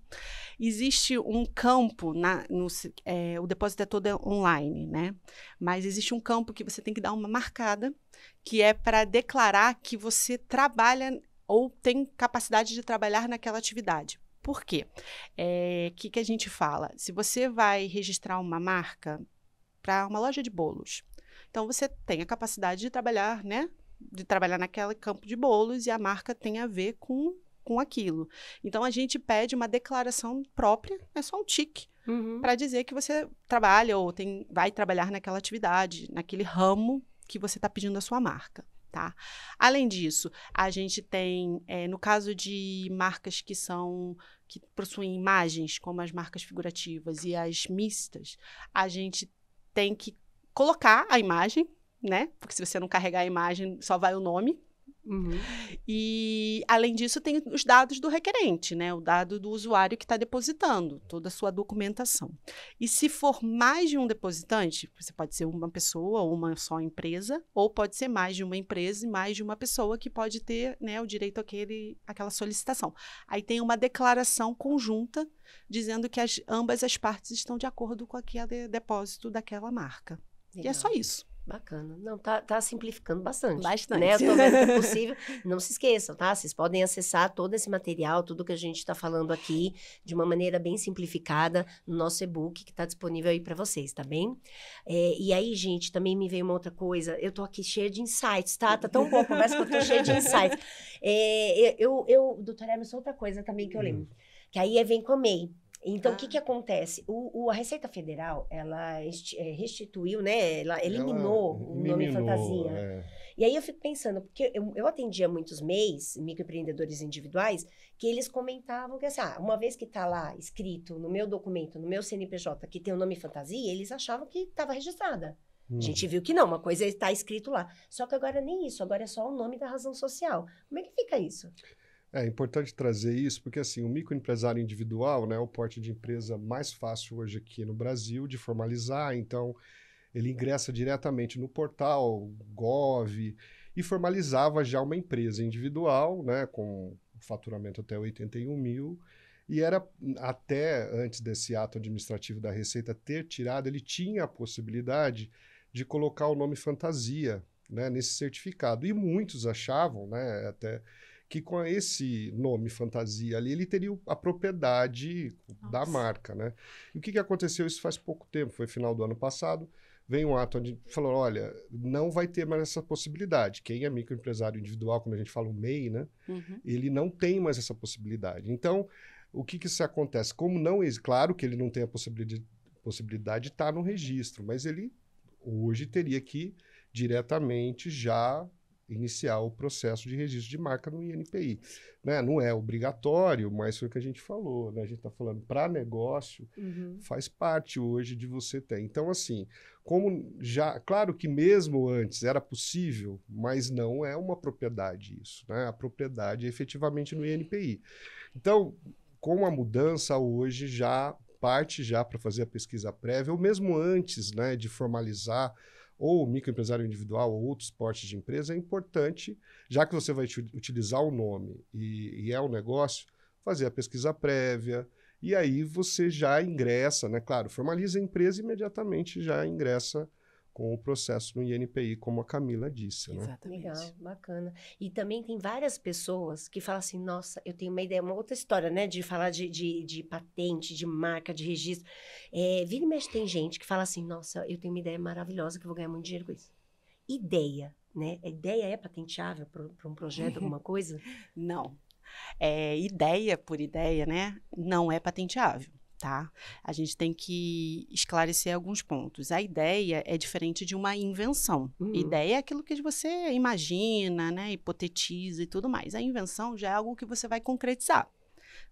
Existe um campo, na, no, é, o depósito é todo online, né? Mas existe um campo que você tem que dar uma marcada, que é para declarar que você trabalha ou tem capacidade de trabalhar naquela atividade. Por quê? O é, que, que a gente fala? Se você vai registrar uma marca para uma loja de bolos, então você tem a capacidade de trabalhar, né? de trabalhar naquele campo de bolos e a marca tem a ver com, com aquilo. Então a gente pede uma declaração própria, é só um tique, uhum. para dizer que você trabalha ou tem, vai trabalhar naquela atividade, naquele ramo que você está pedindo a sua marca. Tá? Além disso, a gente tem, é, no caso de marcas que são que possuem imagens, como as marcas figurativas e as mistas, a gente tem que colocar a imagem né? Porque se você não carregar a imagem, só vai o nome. Uhum. E, além disso, tem os dados do requerente, né? O dado do usuário que está depositando, toda a sua documentação. E se for mais de um depositante, você pode ser uma pessoa ou uma só empresa, ou pode ser mais de uma empresa e mais de uma pessoa que pode ter né, o direito àquele, àquela solicitação. Aí tem uma declaração conjunta dizendo que as, ambas as partes estão de acordo com aquele depósito daquela marca. Legal. E é só isso. Bacana. Não, tá, tá simplificando bastante. Né? Bastante. Né? Tô vendo que é possível. Não se esqueçam, tá? Vocês podem acessar todo esse material, tudo que a gente está falando aqui, de uma maneira bem simplificada, no nosso e-book que está disponível aí para vocês, tá bem? É, e aí, gente, também me veio uma outra coisa. Eu tô aqui cheia de insights, tá? Tá tão bom, começa que eu tô cheia de insights. É, eu, eu, me Emerson, outra coisa também que eu lembro. Hum. Que aí é, vem com a MEI. Então, o ah. que, que acontece? O, o, a Receita Federal, ela eh, restituiu, né? Ela eliminou ela o nome fantasia. É. E aí eu fico pensando, porque eu, eu atendia muitos MEIs, microempreendedores individuais, que eles comentavam que, assim, ah, uma vez que está lá escrito no meu documento, no meu CNPJ, que tem o nome fantasia, eles achavam que estava registrada. Hum. A gente uhum. viu que não, uma coisa está escrito lá. Só que agora nem isso, agora é só o nome da razão social. Como é que fica isso? É importante trazer isso, porque assim, o microempresário individual né, é o porte de empresa mais fácil hoje aqui no Brasil de formalizar, então ele ingressa diretamente no portal Gov e formalizava já uma empresa individual, né, com faturamento até 81 mil, e era até antes desse ato administrativo da Receita ter tirado, ele tinha a possibilidade de colocar o nome fantasia né, nesse certificado. E muitos achavam, né, até que com esse nome fantasia ali, ele teria a propriedade Nossa. da marca, né? E o que, que aconteceu? Isso faz pouco tempo, foi final do ano passado, vem um ato onde falou, olha, não vai ter mais essa possibilidade. Quem é microempresário individual, quando a gente fala o MEI, né? Uhum. Ele não tem mais essa possibilidade. Então, o que que isso acontece? Como não, claro que ele não tem a possibilidade possibilidade estar no registro, mas ele hoje teria que diretamente já iniciar o processo de registro de marca no INPI. Né? Não é obrigatório, mas foi o que a gente falou. Né? A gente está falando para negócio, uhum. faz parte hoje de você ter. Então, assim, como já. Claro que mesmo antes era possível, mas não é uma propriedade isso. Né? A propriedade é efetivamente no INPI. Então, com a mudança hoje já parte já para fazer a pesquisa prévia, ou mesmo antes né, de formalizar ou microempresário individual ou outros portes de empresa, é importante, já que você vai utilizar o nome e, e é o um negócio, fazer a pesquisa prévia. E aí você já ingressa, né? Claro, formaliza a empresa e imediatamente já ingressa com o processo no INPI, como a Camila disse. Né? Exatamente. Legal, bacana. E também tem várias pessoas que falam assim, nossa, eu tenho uma ideia, uma outra história, né? De falar de, de, de patente, de marca, de registro. É, vira e mexe tem gente que fala assim, nossa, eu tenho uma ideia maravilhosa que eu vou ganhar muito dinheiro com isso. Ideia, né? A ideia é patenteável para um projeto, alguma coisa? Não. É, ideia por ideia, né? Não é patenteável tá? A gente tem que esclarecer alguns pontos. A ideia é diferente de uma invenção. Uhum. Ideia é aquilo que você imagina, né, hipotetiza e tudo mais. A invenção já é algo que você vai concretizar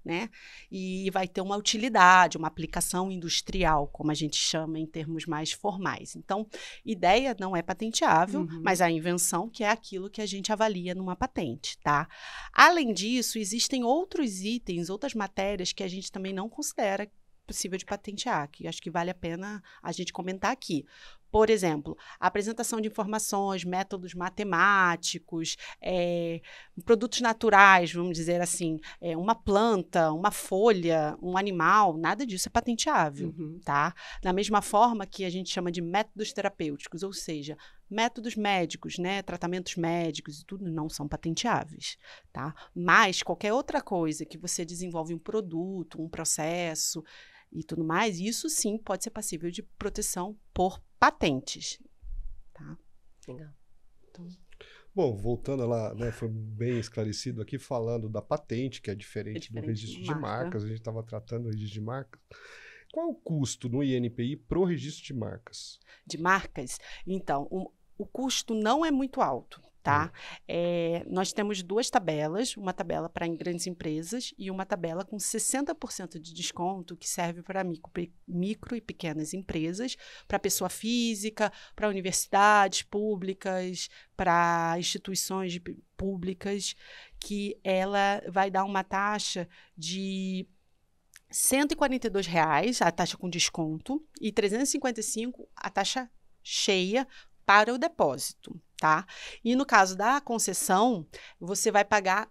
né? E vai ter uma utilidade, uma aplicação industrial, como a gente chama em termos mais formais. Então, ideia não é patenteável, uhum. mas a invenção que é aquilo que a gente avalia numa patente, tá? Além disso, existem outros itens, outras matérias que a gente também não considera possível de patentear, que acho que vale a pena a gente comentar aqui. Por exemplo, apresentação de informações, métodos matemáticos, é, produtos naturais, vamos dizer assim, é, uma planta, uma folha, um animal, nada disso é patenteável, uhum. tá? Da mesma forma que a gente chama de métodos terapêuticos, ou seja, métodos médicos, né, tratamentos médicos e tudo não são patenteáveis, tá? Mas qualquer outra coisa que você desenvolve um produto, um processo, e tudo mais, isso sim pode ser passível de proteção por patentes. Tá? Legal. Então... Bom, voltando lá, né, foi bem esclarecido aqui, falando da patente, que é diferente, é diferente do registro de, marca. de marcas, a gente estava tratando o registro de marcas. Qual o custo no INPI para o registro de marcas? De marcas? Então, o custo não é muito alto, tá? É, nós temos duas tabelas, uma tabela para grandes empresas e uma tabela com 60% de desconto que serve para micro, micro, e pequenas empresas, para pessoa física, para universidades públicas, para instituições públicas, que ela vai dar uma taxa de R$ reais a taxa com desconto e 355 a taxa cheia para o depósito tá? E no caso da concessão, você vai pagar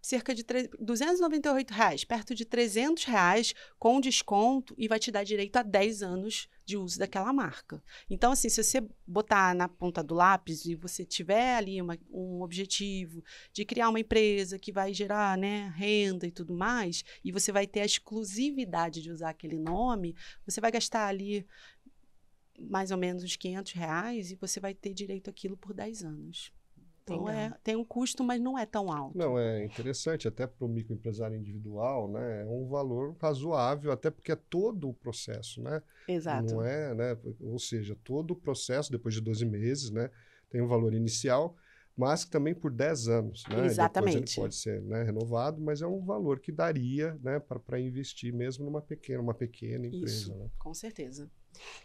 cerca de 3, 298 reais, perto de 300 reais com desconto e vai te dar direito a 10 anos de uso daquela marca. Então, assim, se você botar na ponta do lápis e você tiver ali uma, um objetivo de criar uma empresa que vai gerar né, renda e tudo mais, e você vai ter a exclusividade de usar aquele nome, você vai gastar ali mais ou menos uns 500 reais e você vai ter direito àquilo por 10 anos. Então, é, tem um custo, mas não é tão alto. Não, é interessante, até para o microempresário individual, né? É um valor razoável, até porque é todo o processo, né? Exato. Não é, né? Ou seja, todo o processo, depois de 12 meses, né? Tem um valor inicial, mas também por 10 anos, né? Exatamente. pode ser né, renovado, mas é um valor que daria, né? Para investir mesmo numa pequena, uma pequena empresa. Isso, né? com certeza.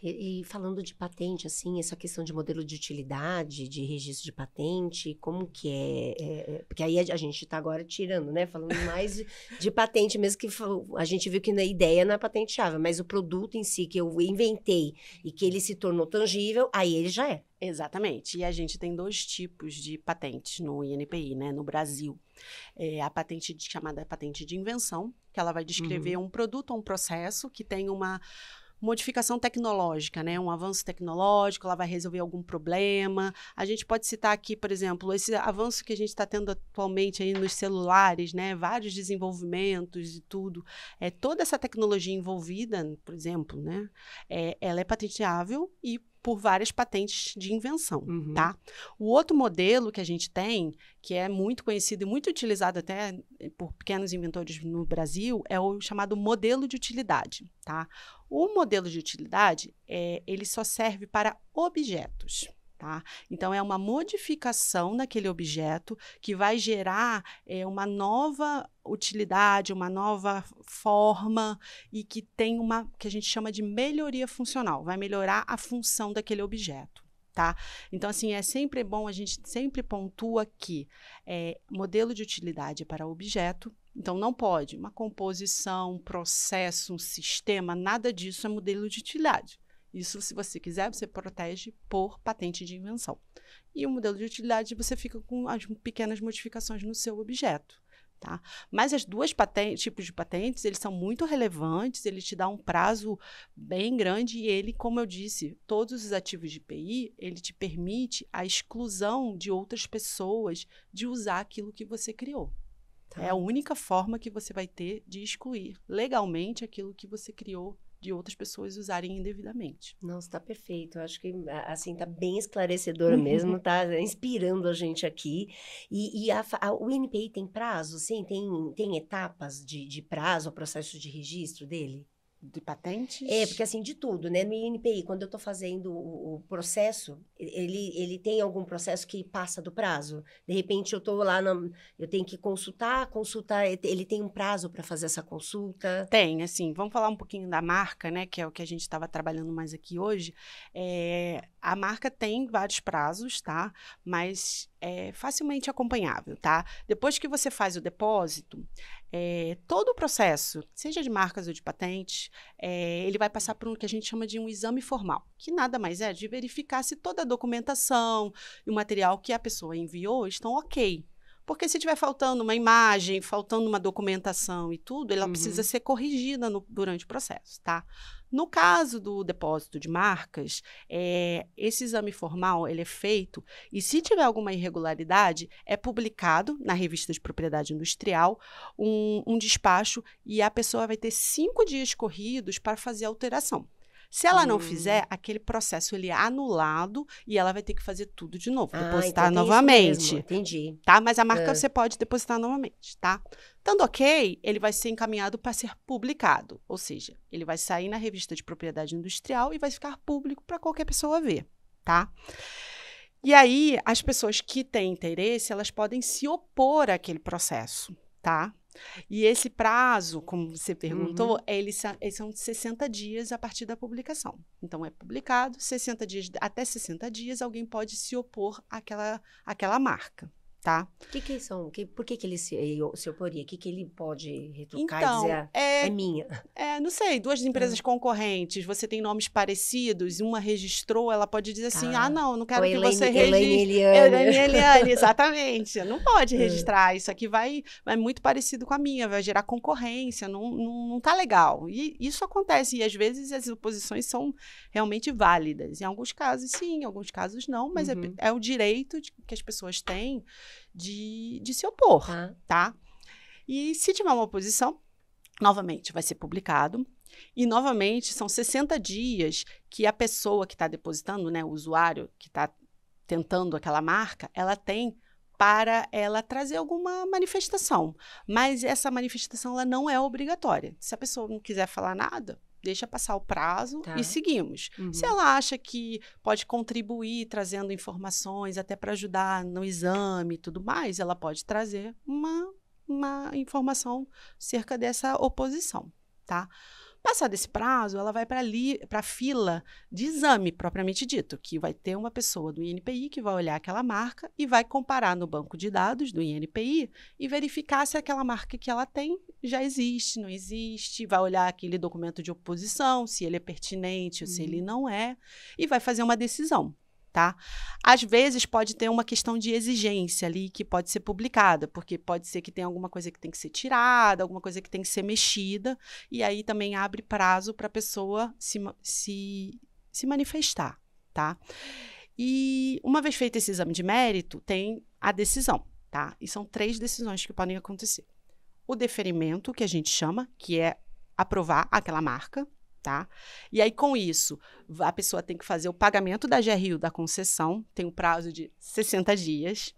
E, e, falando de patente, assim, essa questão de modelo de utilidade, de registro de patente, como que é? é, é? porque aí a, gente está agora tirando, né? Falando mais de, de, patente, mesmo que a gente viu que na ideia não é patenteável, mas o produto em si que eu inventei e que ele uhum. se tornou tangível, aí ele já é. Exatamente. E a gente tem dois tipos de patentes no INPI, né? No Brasil. É a patente de, chamada patente de invenção, que ela vai descrever uhum. um produto ou um processo que tem uma modificação tecnológica, né? Um avanço tecnológico, ela vai resolver algum problema. A gente pode citar aqui, por exemplo, esse avanço que a gente está tendo atualmente aí nos celulares, né? Vários desenvolvimentos e tudo. É toda essa tecnologia envolvida, por exemplo, né? É, ela é patenteável e por várias patentes de invenção, uhum. tá? O outro modelo que a gente tem, que é muito conhecido e muito utilizado até por pequenos inventores no Brasil, é o chamado modelo de utilidade, tá? O modelo de utilidade, é, ele só serve para objetos, Tá? Então, é uma modificação naquele objeto que vai gerar é, uma nova utilidade, uma nova forma e que tem uma que a gente chama de melhoria funcional, vai melhorar a função daquele objeto. Tá? Então, assim, é sempre bom, a gente sempre pontua que é, modelo de utilidade é para objeto. Então, não pode uma composição, um processo, um sistema, nada disso é modelo de utilidade. Isso, se você quiser, você protege por patente de invenção. E o modelo de utilidade, você fica com as pequenas modificações no seu objeto. Tá? Mas as duas patentes, tipos de patentes, eles são muito relevantes, ele te dá um prazo bem grande e ele, como eu disse, todos os ativos de PI, ele te permite a exclusão de outras pessoas de usar aquilo que você criou. Tá. É a única forma que você vai ter de excluir legalmente aquilo que você criou de outras pessoas usarem indevidamente. Não, está perfeito. Eu acho que assim está bem esclarecedor uhum. mesmo, está né, inspirando a gente aqui. E, e a, a, o INPI tem prazo, sim? Tem, tem etapas de, de prazo, o processo de registro dele? De patentes? É, porque assim, de tudo, né? No INPI, quando eu estou fazendo o, o, processo, ele, ele tem algum processo que passa do prazo. De repente, eu estou lá, eu tenho que consultar, consultar, ele tem um prazo para fazer essa consulta? Tem, assim, vamos falar um pouquinho da marca, né? Que é o que a gente estava trabalhando mais aqui hoje. É, a marca tem vários prazos, tá? Mas é facilmente acompanhável, tá? Depois que você faz o depósito, é, todo o processo, seja de marcas ou de patentes, é, ele vai passar por um que a gente chama de um exame formal, que nada mais é de verificar se toda a documentação e o material que a pessoa enviou estão ok. Porque se tiver faltando uma imagem, faltando uma documentação e tudo, ela uhum. precisa ser corrigida no, durante o processo, tá? No caso do depósito de marcas, é, esse exame formal ele é feito e se tiver alguma irregularidade, é publicado na revista de propriedade industrial um, um despacho e a pessoa vai ter cinco dias corridos para fazer a alteração. Se ela hum. não fizer, hum. aquele processo ele é anulado e ela vai ter que fazer tudo de novo, ah, depositar então novamente. Entendi. Tá? Mas a marca é. você pode depositar novamente, tá? Estando ok, ele vai ser encaminhado para ser publicado, ou seja, ele vai sair na revista de propriedade industrial e vai ficar público para qualquer pessoa ver, tá? E aí, as pessoas que têm interesse, elas podem se opor àquele processo, tá? E esse prazo, como você perguntou, uhum. eles, são, são 60 dias a partir da publicação. Então, é publicado, 60 dias, até 60 dias, alguém pode se opor àquela, àquela marca, tá? O que, que são? Que, por que, que ele se, se oporia? O que, que ele pode retrucar então, e dizer ah, é, é minha? É, não sei, duas empresas hum. concorrentes, você tem nomes parecidos, uma registrou, ela pode dizer assim, ah, ah não, não quero Ou que Elaine, você registre. Elaine Eliane. Eliane, exatamente. Não pode hum. registrar, isso aqui vai, vai muito parecido com a minha, vai gerar concorrência, não, não, não tá legal. E isso acontece, e às vezes as oposições são realmente válidas. Em alguns casos, sim, em alguns casos não, mas é uhum. é, é o direito de, que as pessoas têm de, de se opor, ah. tá? E se tiver uma oposição, novamente vai ser publicado. E novamente são 60 dias que a pessoa que está depositando, né, o usuário que está tentando aquela marca, ela tem para ela trazer alguma manifestação. Mas essa manifestação ela não é obrigatória. Se a pessoa não quiser falar nada, deixa passar o prazo tá. e seguimos. Uhum. Se ela acha que pode contribuir trazendo informações até para ajudar no exame e tudo mais, ela pode trazer uma, uma informação cerca dessa oposição, tá? Passado esse prazo, ela vai para a fila de exame propriamente dito, que vai ter uma pessoa do INPI que vai olhar aquela marca e vai comparar no banco de dados do INPI e verificar se aquela marca que ela tem já existe, não existe, vai olhar aquele documento de oposição, se ele é pertinente ou uhum. se ele uhum. não é, e vai fazer uma decisão tá? Às vezes pode ter uma questão de exigência ali que pode ser publicada, porque pode ser que tenha alguma coisa que tem que ser tirada, alguma coisa que tem que ser mexida, e aí também abre prazo para a pessoa se, se, se manifestar, tá? E uma vez feito esse exame de mérito, tem a decisão, tá? E são três decisões que podem acontecer. O deferimento, que a gente chama, que é aprovar aquela marca, tá? E aí, com isso, a pessoa tem que fazer o pagamento da GRU da concessão, tem um prazo de 60 dias,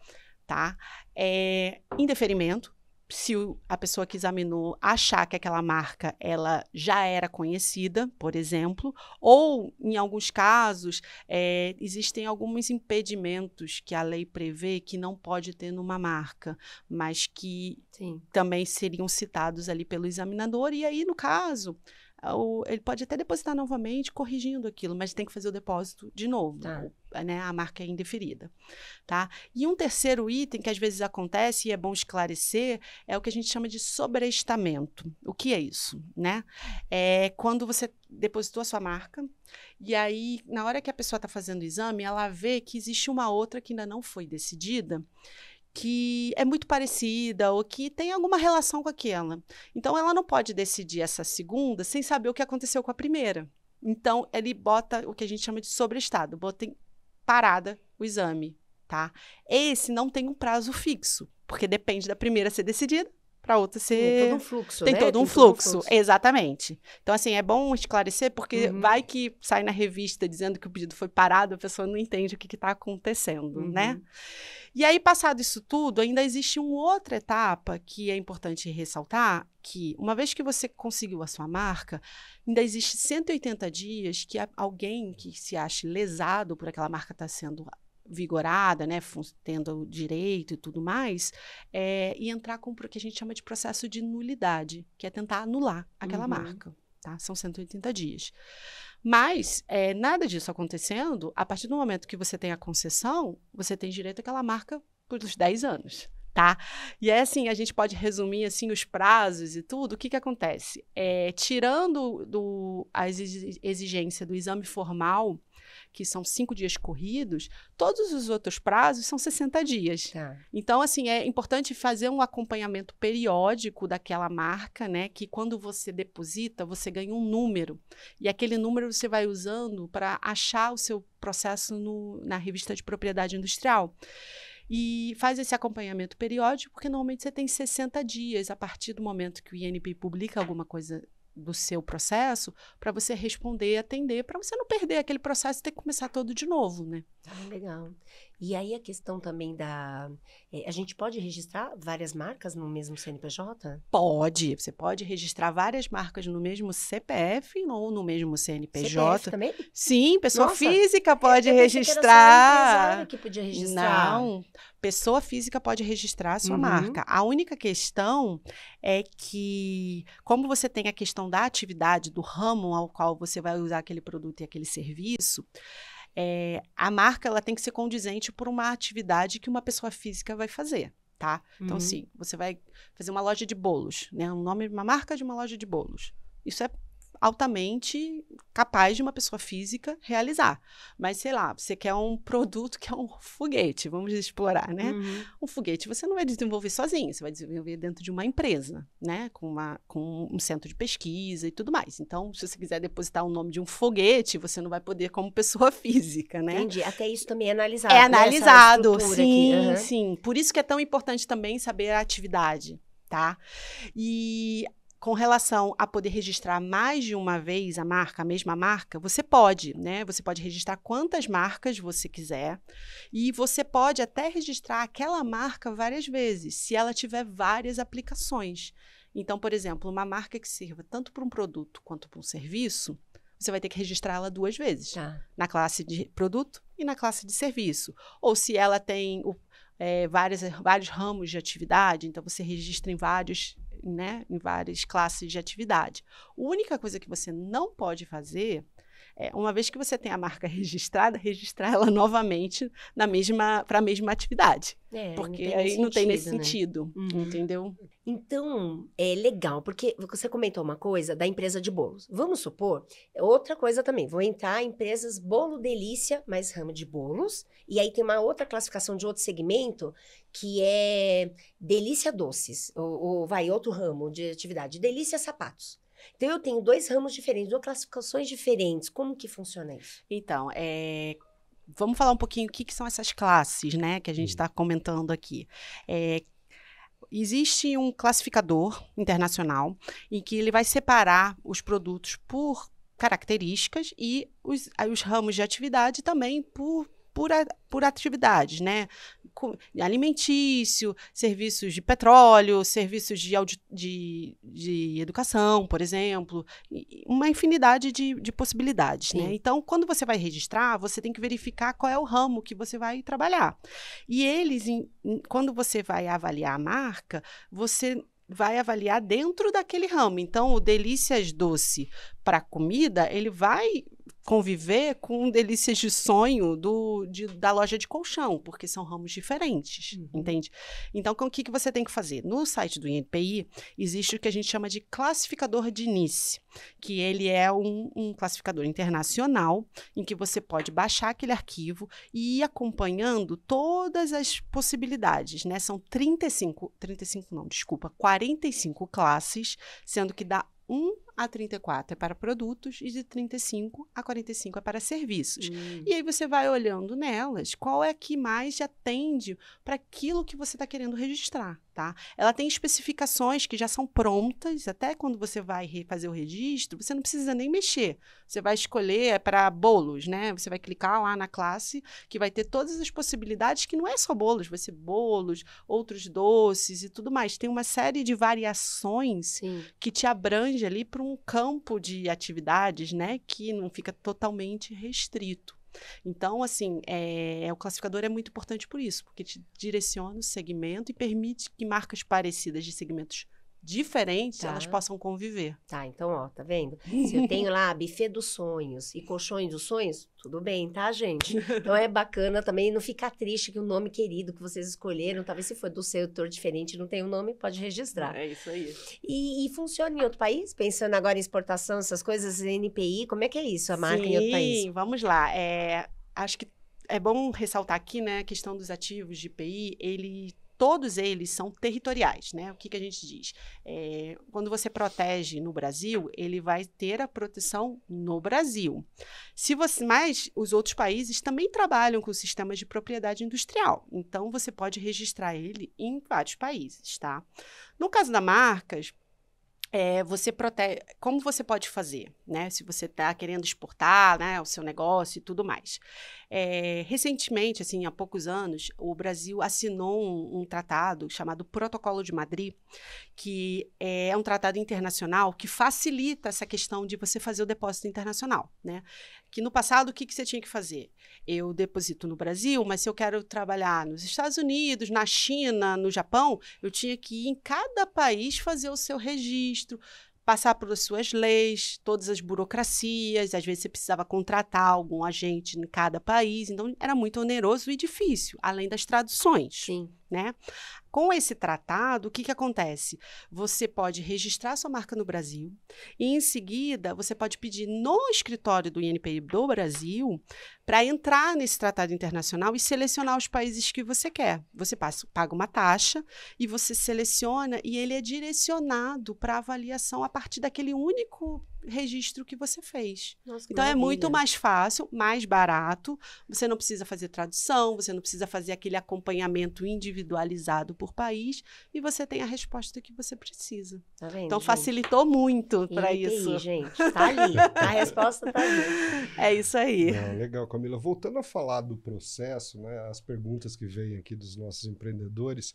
tá? É, em deferimento, se a pessoa que examinou achar que aquela marca ela já era conhecida, por exemplo, ou em alguns casos é, existem alguns impedimentos que a lei prevê que não pode ter numa marca, mas que Sim. também seriam citados ali pelo examinador e aí no caso ah, o, ele pode até depositar novamente, corrigindo aquilo, mas tem que fazer o depósito de novo. Tá. Né, a marca é indeferida. Tá? E um terceiro item que às vezes acontece e é bom esclarecer é o que a gente chama de sobreestamento. O que é isso? Né? É quando você depositou a sua marca e aí, na hora que a pessoa está fazendo o exame, ela vê que existe uma outra que ainda não foi decidida que é muito parecida ou que tem alguma relação com aquela. Então ela não pode decidir essa segunda sem saber o que aconteceu com a primeira. Então ele bota o que a gente chama de sobreestado, bota em parada o exame, tá? Esse não tem um prazo fixo, porque depende da primeira ser decidida para outra você. Tem todo um fluxo. Tem né? todo, um, fluxo. fluxo. Exatamente. Então, assim, é bom esclarecer, porque uhum. vai que sai na revista dizendo que o pedido foi parado, a pessoa não entende o que está acontecendo, uhum. né? E aí, passado isso tudo, ainda existe uma outra etapa que é importante ressaltar, que uma vez que você conseguiu a sua marca, ainda existe 180 dias que alguém que se ache lesado por aquela marca estar tá sendo vigorada, né, tendo direito e tudo mais, é, e entrar com o que a gente chama de processo de nulidade, que é tentar anular aquela uhum. marca. Tá? São 180 dias. Mas é, nada disso acontecendo, a partir do momento que você tem a concessão, você tem direito àquela marca por uns 10 anos. Tá? E é assim, a gente pode resumir assim os prazos e tudo. O que, que acontece? É, tirando do, as exigência do exame formal, que são cinco dias corridos, todos os outros prazos são 60 dias. Tá. Então, assim, é importante fazer um acompanhamento periódico daquela marca, né? Que quando você deposita, você ganha um número. E aquele número você vai usando para achar o seu processo no, na revista de propriedade industrial e faz esse acompanhamento periódico, porque normalmente você tem 60 dias a partir do momento que o INPI publica alguma coisa do seu processo para você responder e atender, para você não perder aquele processo e ter que começar todo de novo, né? Ah, legal. E aí a questão também da. Eh, a gente pode registrar várias marcas no mesmo CNPJ? Pode. Você pode registrar várias marcas no mesmo CPF ou no mesmo CNPJ. CPF também? Sim, pessoa Nossa, física é, pode é registrar. Que, que podia registrar. Não. Pessoa física pode registrar a sua uhum. marca. A única questão é que, como você tem a questão da atividade, do ramo ao qual você vai usar aquele produto e aquele serviço, é, a marca ela tem que ser condizente por uma atividade que uma pessoa física vai fazer. Tá? Então, uhum. Então, sim, você vai fazer uma loja de bolos, né? Um nome, uma marca de uma loja de bolos. Isso é altamente capaz de uma pessoa física realizar. Mas sei lá, você quer um produto que é um foguete, vamos explorar, né? Uhum. Um foguete você não vai desenvolver sozinho, você vai desenvolver dentro de uma empresa, né? Com, uma, com um centro de pesquisa e tudo mais. Então, se você quiser depositar o nome de um foguete, você não vai poder como pessoa física, né? Entendi. Até isso também é analisado. É né? analisado, sim, uhum. sim. Por isso que é tão importante também saber a atividade tá? E com relação a poder registrar mais de uma vez a marca, a mesma marca, você pode, né? Você pode registrar quantas marcas você quiser e você pode até registrar aquela marca várias vezes, se ela tiver várias aplicações. Então, por exemplo, uma marca que sirva tanto para um produto quanto para um serviço, você vai ter que registrá-la duas vezes. Ah. Na classe de produto e na classe de serviço. Ou se ela tem o, é, várias, vários ramos de atividade, então você registra em vários né, em várias classes de atividade. A única coisa que você não pode fazer é, uma vez que você tem a marca registrada, registrar ela novamente na mesma para a mesma atividade. É, porque não aí sentido, não tem nesse né? sentido, uhum. entendeu? Então, é legal, porque você comentou uma coisa da empresa de bolos. Vamos supor, é outra coisa também, vou entrar empresas bolo delícia, mais ramo de bolos, e aí tem uma outra classificação de outro segmento que é delícia doces, ou, ou vai outro ramo de atividade, delícia sapatos. Então, eu tenho dois ramos diferentes, duas classificações diferentes. Como que funciona isso? Então, é, vamos falar um pouquinho o que, que, são essas classes, né? Que a gente está uhum. comentando aqui. É, existe um classificador internacional em que ele vai separar os produtos por características e os, os ramos de atividade também por por, a, por atividades, né? Alimentício, serviços de petróleo, serviços de, de, de educação, por exemplo, uma infinidade de, de possibilidades, né? Então, quando você vai registrar, você tem que verificar qual é o ramo que você vai trabalhar. E eles, em, em, quando você vai avaliar a marca, você vai avaliar dentro daquele ramo. Então, o delícias doce para comida, ele vai conviver com delícias de sonho do, de, da loja de colchão, porque são ramos diferentes, uhum. entende? Então, o que, que você tem que fazer? No site do INPI, existe o que a gente chama de classificador de Nice, que ele é um, um classificador internacional, em que você pode baixar aquele arquivo e ir acompanhando todas as possibilidades, né? São 35, 35 não, desculpa, 45 classes, sendo que dá um a 34 é para produtos e de 35 a 45 é para serviços. Hum. E aí você vai olhando nelas qual é que mais atende para aquilo que você está querendo registrar. Tá? Ela tem especificações que já são prontas, até quando você vai fazer o registro, você não precisa nem mexer. Você vai escolher é para bolos, né? Você vai clicar lá na classe que vai ter todas as possibilidades, que não é só bolos, vai ser bolos, outros doces e tudo mais. Tem uma série de variações Sim. que te abrange ali para um um campo de atividades, né, que não fica totalmente restrito. Então, assim, é, o classificador é muito importante por isso, porque te direciona o segmento e permite que marcas parecidas de segmentos diferentes, tá. elas possam conviver. Tá, então, ó, tá vendo? Se eu tenho lá buffet dos sonhos e colchões dos sonhos, tudo bem, tá, gente? Então é bacana também não ficar triste que o nome querido que vocês escolheram, talvez se for do setor diferente não tem o um nome, pode registrar. É isso aí. E, e, funciona em outro país? Pensando agora em exportação, essas coisas, NPI, como é que é isso, a marca Sim, em outro país? Sim, vamos lá. É, acho que é bom ressaltar aqui, né, a questão dos ativos de IPI, ele todos eles são territoriais, né? O que, que a gente diz? É, quando você protege no Brasil, ele vai ter a proteção no Brasil. Se você, mas os outros países também trabalham com sistemas de propriedade industrial, então você pode registrar ele em vários países, tá? No caso da marcas, é, você protege. Como você pode fazer, né? Se você está querendo exportar né, o seu negócio e tudo mais. É, recentemente, assim, há poucos anos, o Brasil assinou um, um, tratado chamado Protocolo de Madrid, que é um tratado internacional que facilita essa questão de você fazer o depósito internacional, né? que no passado o que, que você tinha que fazer? Eu deposito no Brasil, mas se eu quero trabalhar nos Estados Unidos, na China, no Japão, eu tinha que ir em cada país fazer o seu registro, passar pelas suas leis, todas as burocracias, às vezes você precisava contratar algum agente em cada país, então era muito oneroso e difícil, além das traduções. Sim. Né? Com esse tratado, o que, que acontece? Você pode registrar sua marca no Brasil e, em seguida, você pode pedir no escritório do INPI do Brasil para entrar nesse tratado internacional e selecionar os países que você quer. Você passa, paga uma taxa e você seleciona e ele é direcionado para avaliação a partir daquele único registro que você fez. Nossa, então maravilha. é muito mais fácil, mais barato. Você não precisa fazer tradução, você não precisa fazer aquele acompanhamento individualizado por país e você tem a resposta que você precisa. Tá vendo, então gente? facilitou muito para isso. gente, tá ali, a resposta tá ali. É isso aí. Não, legal, Camila. Voltando a falar do processo, né, as perguntas que vêm aqui dos nossos empreendedores.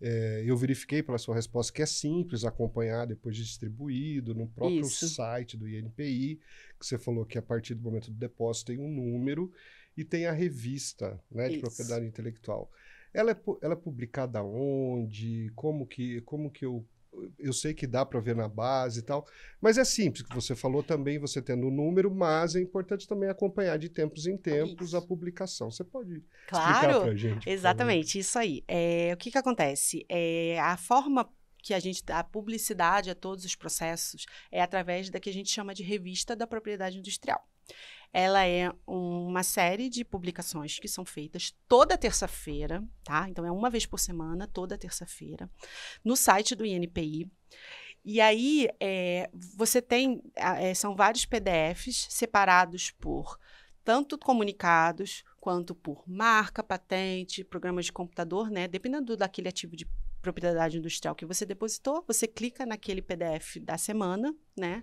É, eu verifiquei pela sua resposta que é simples acompanhar depois de distribuído no próprio Isso. site do INPI, que você falou que a partir do momento do depósito tem um número e tem a revista né, de Isso. propriedade intelectual. Ela é, ela é publicada onde? Como que, como que eu eu sei que dá para ver na base e tal, mas é simples, que você falou também, você tendo o um número, mas é importante também acompanhar de tempos em tempos a publicação. Você pode claro, explicar para a gente? Exatamente, isso aí. É, o que, que acontece? É, a forma que a gente dá publicidade a todos os processos é através da que a gente chama de revista da propriedade industrial. Ela é uma série de publicações que são feitas toda terça-feira, tá? Então é uma vez por semana, toda terça-feira, no site do INPI. E aí é, você tem é, são vários PDFs separados por tanto comunicados quanto por marca, patente, programas de computador, né? Dependendo daquele ativo de propriedade industrial que você depositou, você clica naquele PDF da semana, né?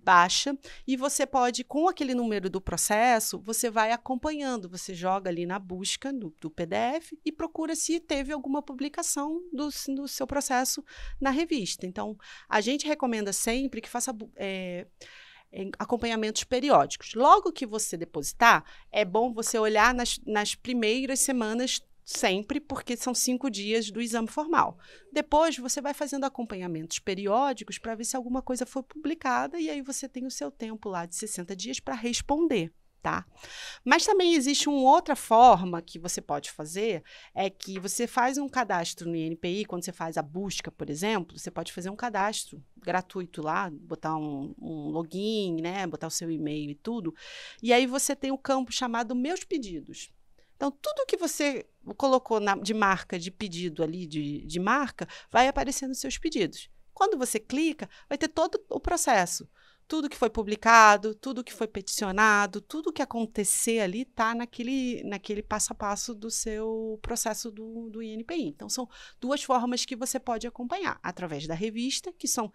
Baixa e você pode, com aquele número do processo, você vai acompanhando, você joga ali na busca do, do PDF e procura se teve alguma publicação do, do, seu processo na revista. Então, a gente recomenda sempre que faça é, é, acompanhamentos periódicos. Logo que você depositar, é bom você olhar nas, nas primeiras semanas sempre, porque são cinco dias do exame formal. Depois, você vai fazendo acompanhamentos periódicos para ver se alguma coisa foi publicada, e aí você tem o seu tempo lá de 60 dias para responder. Tá? Mas também existe uma outra forma que você pode fazer, é que você faz um cadastro no INPI, quando você faz a busca, por exemplo, você pode fazer um cadastro gratuito lá, botar um, um login, né, botar o seu e-mail e tudo, e aí você tem o um campo chamado Meus Pedidos. Então, tudo que você colocou na, de marca, de pedido ali, de, de marca, vai aparecer nos seus pedidos. Quando você clica, vai ter todo o processo. Tudo que foi publicado, tudo que foi peticionado, tudo que acontecer ali está naquele, naquele passo a passo do seu processo do, do INPI. Então, são duas formas que você pode acompanhar: através da revista, que são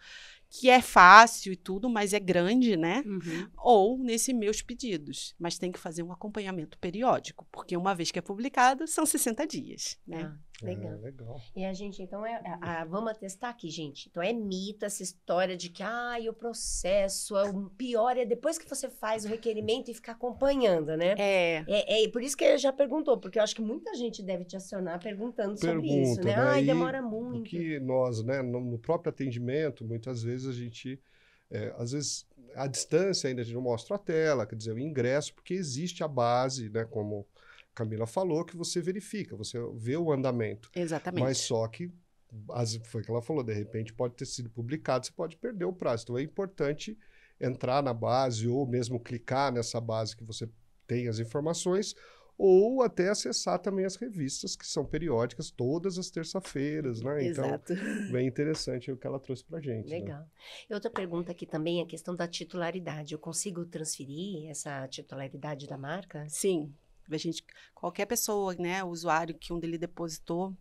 que é fácil e tudo, mas é grande, né? Uhum. Ou nesse meus pedidos. Mas tem que fazer um acompanhamento periódico, porque uma vez que é publicado, são 60 dias, né? Ah. Legal. É, legal. E a gente, então, é, a, a, vamos testar aqui, gente. Então, é mito essa história de que, ah, o processo, é, o pior é depois que você faz o requerimento e ficar acompanhando, né? É. É, é por isso que ele já perguntou, porque eu acho que muita gente deve te acionar perguntando Pergunta, sobre isso, né? né? Ai, demora muito. Que nós, né, no, no próprio atendimento, muitas vezes, vezes a gente. É, às vezes, a distância ainda a gente não mostra a tela, quer dizer, o ingresso, porque existe a base, né? Como Camila falou, que você verifica, você vê o andamento. Exatamente. Mas só que, as, foi o que ela falou, de repente pode ter sido publicado, você pode perder o prazo. Então é importante entrar na base ou mesmo clicar nessa base que você tem as informações ou até acessar também as revistas que são periódicas todas as terça-feiras, né? Então, Exato. Então, bem interessante o que ela trouxe para gente. Né? Legal. Né? E outra pergunta aqui também é a questão da titularidade. Eu consigo transferir essa titularidade da marca? Sim. A gente, qualquer pessoa, né, usuário que um dele depositou,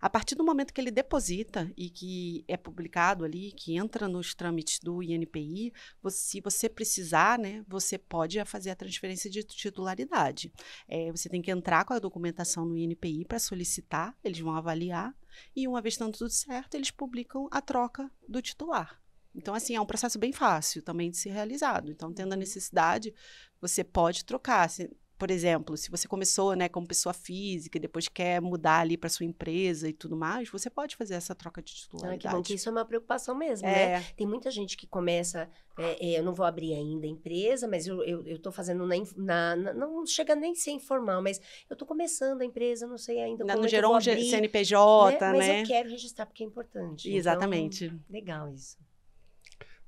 a partir do momento que ele deposita e que é publicado ali, que entra nos trâmites do INPI, você, se você precisar, né, você pode fazer a transferência de titularidade. É, você tem que entrar com a documentação no INPI para solicitar, eles vão avaliar, e uma vez estando tudo certo, eles publicam a troca do titular. Então, assim, é um processo bem fácil também de ser realizado. Então, tendo a uhum. necessidade, você pode trocar. Se por exemplo, se você começou, né, como pessoa física e depois quer mudar ali para sua empresa e tudo mais, você pode fazer essa troca de titularidade. Ah, que bom, que isso é uma preocupação mesmo, né? é. né? Tem muita gente que começa, é, é, eu não vou abrir ainda a empresa, mas eu, eu, fazendo na, na, na não chega nem a ser informal, mas eu estou começando a empresa, não sei ainda na, como no é gerou um CNPJ, né? Mas né? eu quero registrar porque é importante. Então Exatamente. Então, legal isso.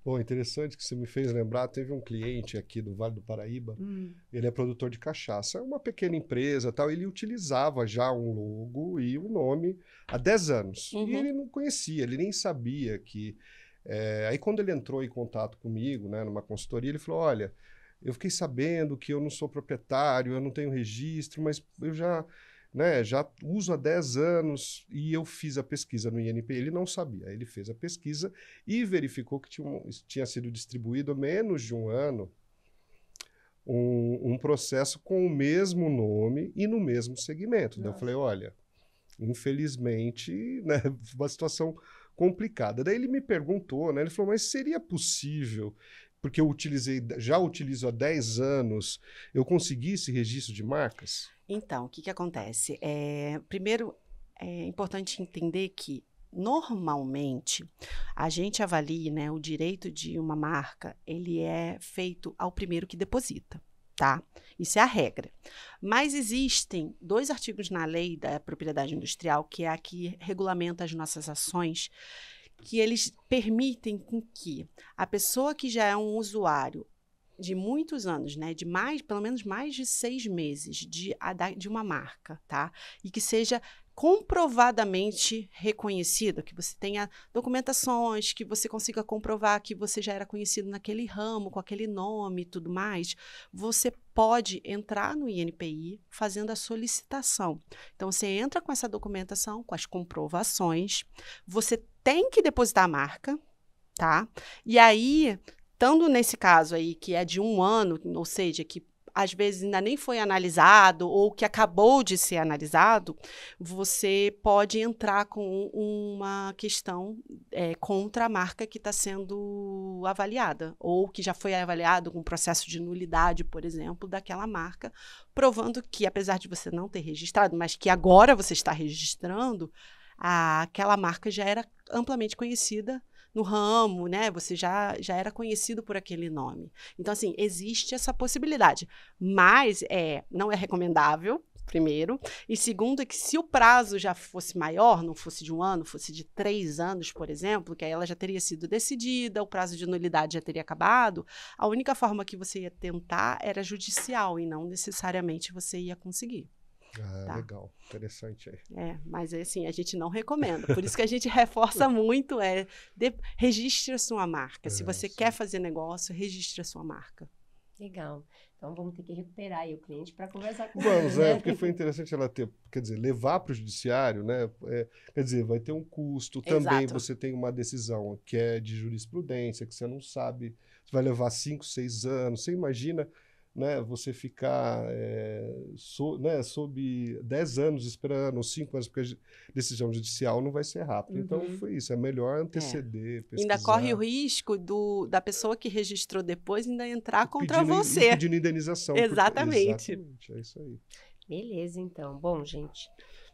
Bom, interessante que você me fez lembrar. Teve um cliente aqui do Vale do Paraíba, hum. ele é produtor de cachaça, é uma pequena empresa tal. Ele utilizava já um logo e um nome há 10 anos. Uhum. E ele não conhecia, ele nem sabia que. É... Aí, quando ele entrou em contato comigo, né, numa consultoria, ele falou: Olha, eu fiquei sabendo que eu não sou proprietário, eu não tenho registro, mas eu já né, já uso há 10 anos e eu fiz a pesquisa no INP Ele não sabia, ele fez a pesquisa e verificou que tinha, um, tinha sido distribuído há menos de um ano um, um, processo com o mesmo nome e no mesmo segmento. Daí eu falei, olha, infelizmente, né, uma situação complicada. Daí ele me perguntou, né, ele falou, mas seria possível porque eu utilizei, já utilizo há 10 anos, eu consegui esse registro de marcas? Então, o que, que acontece? É, primeiro, é importante entender que, normalmente, a gente avalia né, o direito de uma marca, ele é feito ao primeiro que deposita. Tá? Isso é a regra. Mas existem dois artigos na lei da propriedade industrial, que é a que regulamenta as nossas ações, que eles permitem com que a pessoa que já é um usuário de muitos anos, né, de mais, pelo menos mais de seis meses de, de uma marca, tá? E que seja comprovadamente reconhecido, que você tenha documentações, que você consiga comprovar que você já era conhecido naquele ramo, com aquele nome e tudo mais, você pode entrar no INPI fazendo a solicitação. Então, você entra com essa documentação, com as comprovações, você tem que depositar a marca, tá? E aí, estando nesse caso aí, que é de um ano, ou seja, que às vezes ainda nem foi analisado ou que acabou de ser analisado, você pode entrar com uma questão é, contra a marca que está sendo avaliada ou que já foi avaliado com processo de nulidade, por exemplo, daquela marca, provando que, apesar de você não ter registrado, mas que agora você está registrando, a, aquela marca já era amplamente conhecida no ramo, né? Você já, já era conhecido por aquele nome. Então, assim, existe essa possibilidade. Mas é, não é recomendável, primeiro. E segundo, é que se o prazo já fosse maior, não fosse de um ano, fosse de três anos, por exemplo, que aí ela já teria sido decidida, o prazo de nulidade já teria acabado, a única forma que você ia tentar era judicial e não necessariamente você ia conseguir. Ah, tá? legal, interessante aí. É, mas assim, a gente não recomenda. Por isso que a gente reforça muito, é de, registre a sua marca. É, Se você sim. quer fazer negócio, registre a sua marca. Legal. Então vamos ter que recuperar aí o cliente para conversar com vamos, ele. Vamos, é, né? é, porque foi interessante ela ter, quer dizer, levar para o judiciário, né? É, quer dizer, vai ter um custo. Exato. Também você tem uma decisão que é de jurisprudência, que você não sabe, vai levar cinco, seis anos. Você imagina né, você ficar é, so, né, sob 10 anos esperando, 5 anos, porque a decisão judicial não vai ser rápida. Então, uhum. Então, foi isso. É melhor anteceder. É. Ainda corre o risco do, da pessoa que registrou depois ainda entrar contra pedindo, você. Pedindo indenização. Exatamente. Porque, exatamente. É isso aí. Beleza, então. Bom, gente.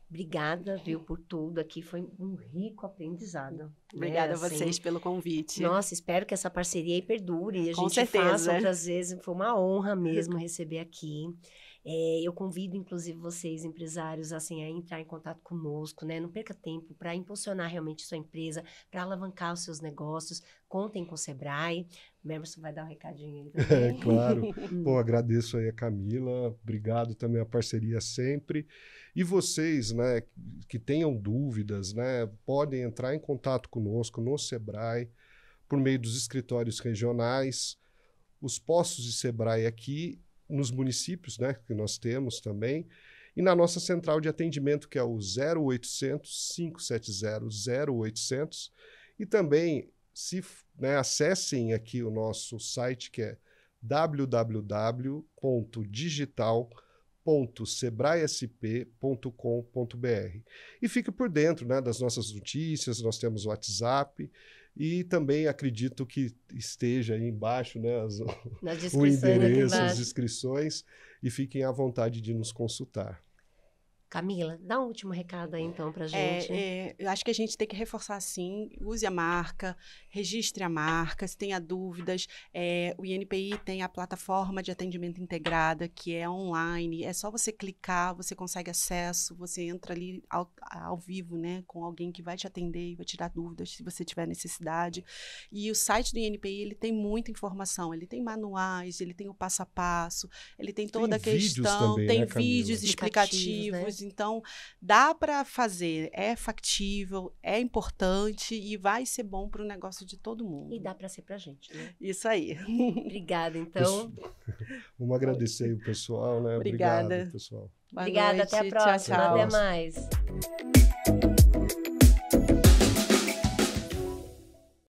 Obrigada, viu, por tudo aqui. Foi um rico aprendizado. Né, Obrigada né? a assim. vocês pelo convite. Nossa, espero que essa parceria aí perdure. A Com gente certeza. faça outras vezes. Foi uma honra mesmo receber aqui. É, eu convido, inclusive, vocês, empresários, assim, a entrar em contato conosco, né? Não perca tempo para impulsionar realmente sua empresa, para alavancar os seus negócios. Contem com o Sebrae. O Emerson vai dar um recadinho aí também. É, claro. Pô, agradeço aí a Camila. Obrigado também a parceria sempre. E vocês, né, que tenham dúvidas, né, podem entrar em contato conosco no Sebrae, por meio dos escritórios regionais, os postos de Sebrae aqui, nos municípios, né, que nós temos também, e na nossa central de atendimento, que é o 0800 570 0800. E também se né, acessem aqui o nosso site, que é www.digital.com www.sebraesp.com.br. E fique por dentro né, das nossas notícias, nós temos o WhatsApp e também acredito que esteja aí embaixo né, as, o endereço, as inscrições e fiquem à vontade de nos consultar. Camila, dá um último recado aí então a é, gente. É, é, eu acho que a gente tem que reforçar sim, use a marca, registre a marca, se tenha dúvidas. É, o INPI tem a plataforma de atendimento integrada, que é online, é só você clicar, você consegue acesso, você entra ali ao, ao vivo, né, com alguém que vai te atender e vai tirar dúvidas se você tiver necessidade. E o site do INPI, ele tem muita informação, ele tem manuais, ele tem o passo a passo, ele tem toda tem a questão, também, tem né, vídeos né? explicativos, então dá para fazer, é factível, é importante e vai ser bom para o negócio de todo mundo. E dá para ser para a gente, né? Isso aí. Obrigada, então. Vamos agradecer o pessoal, né? Obrigada. Obrigado, pessoal. Boa Obrigada, noite. até a próxima. Tchau, tchau. Até mais.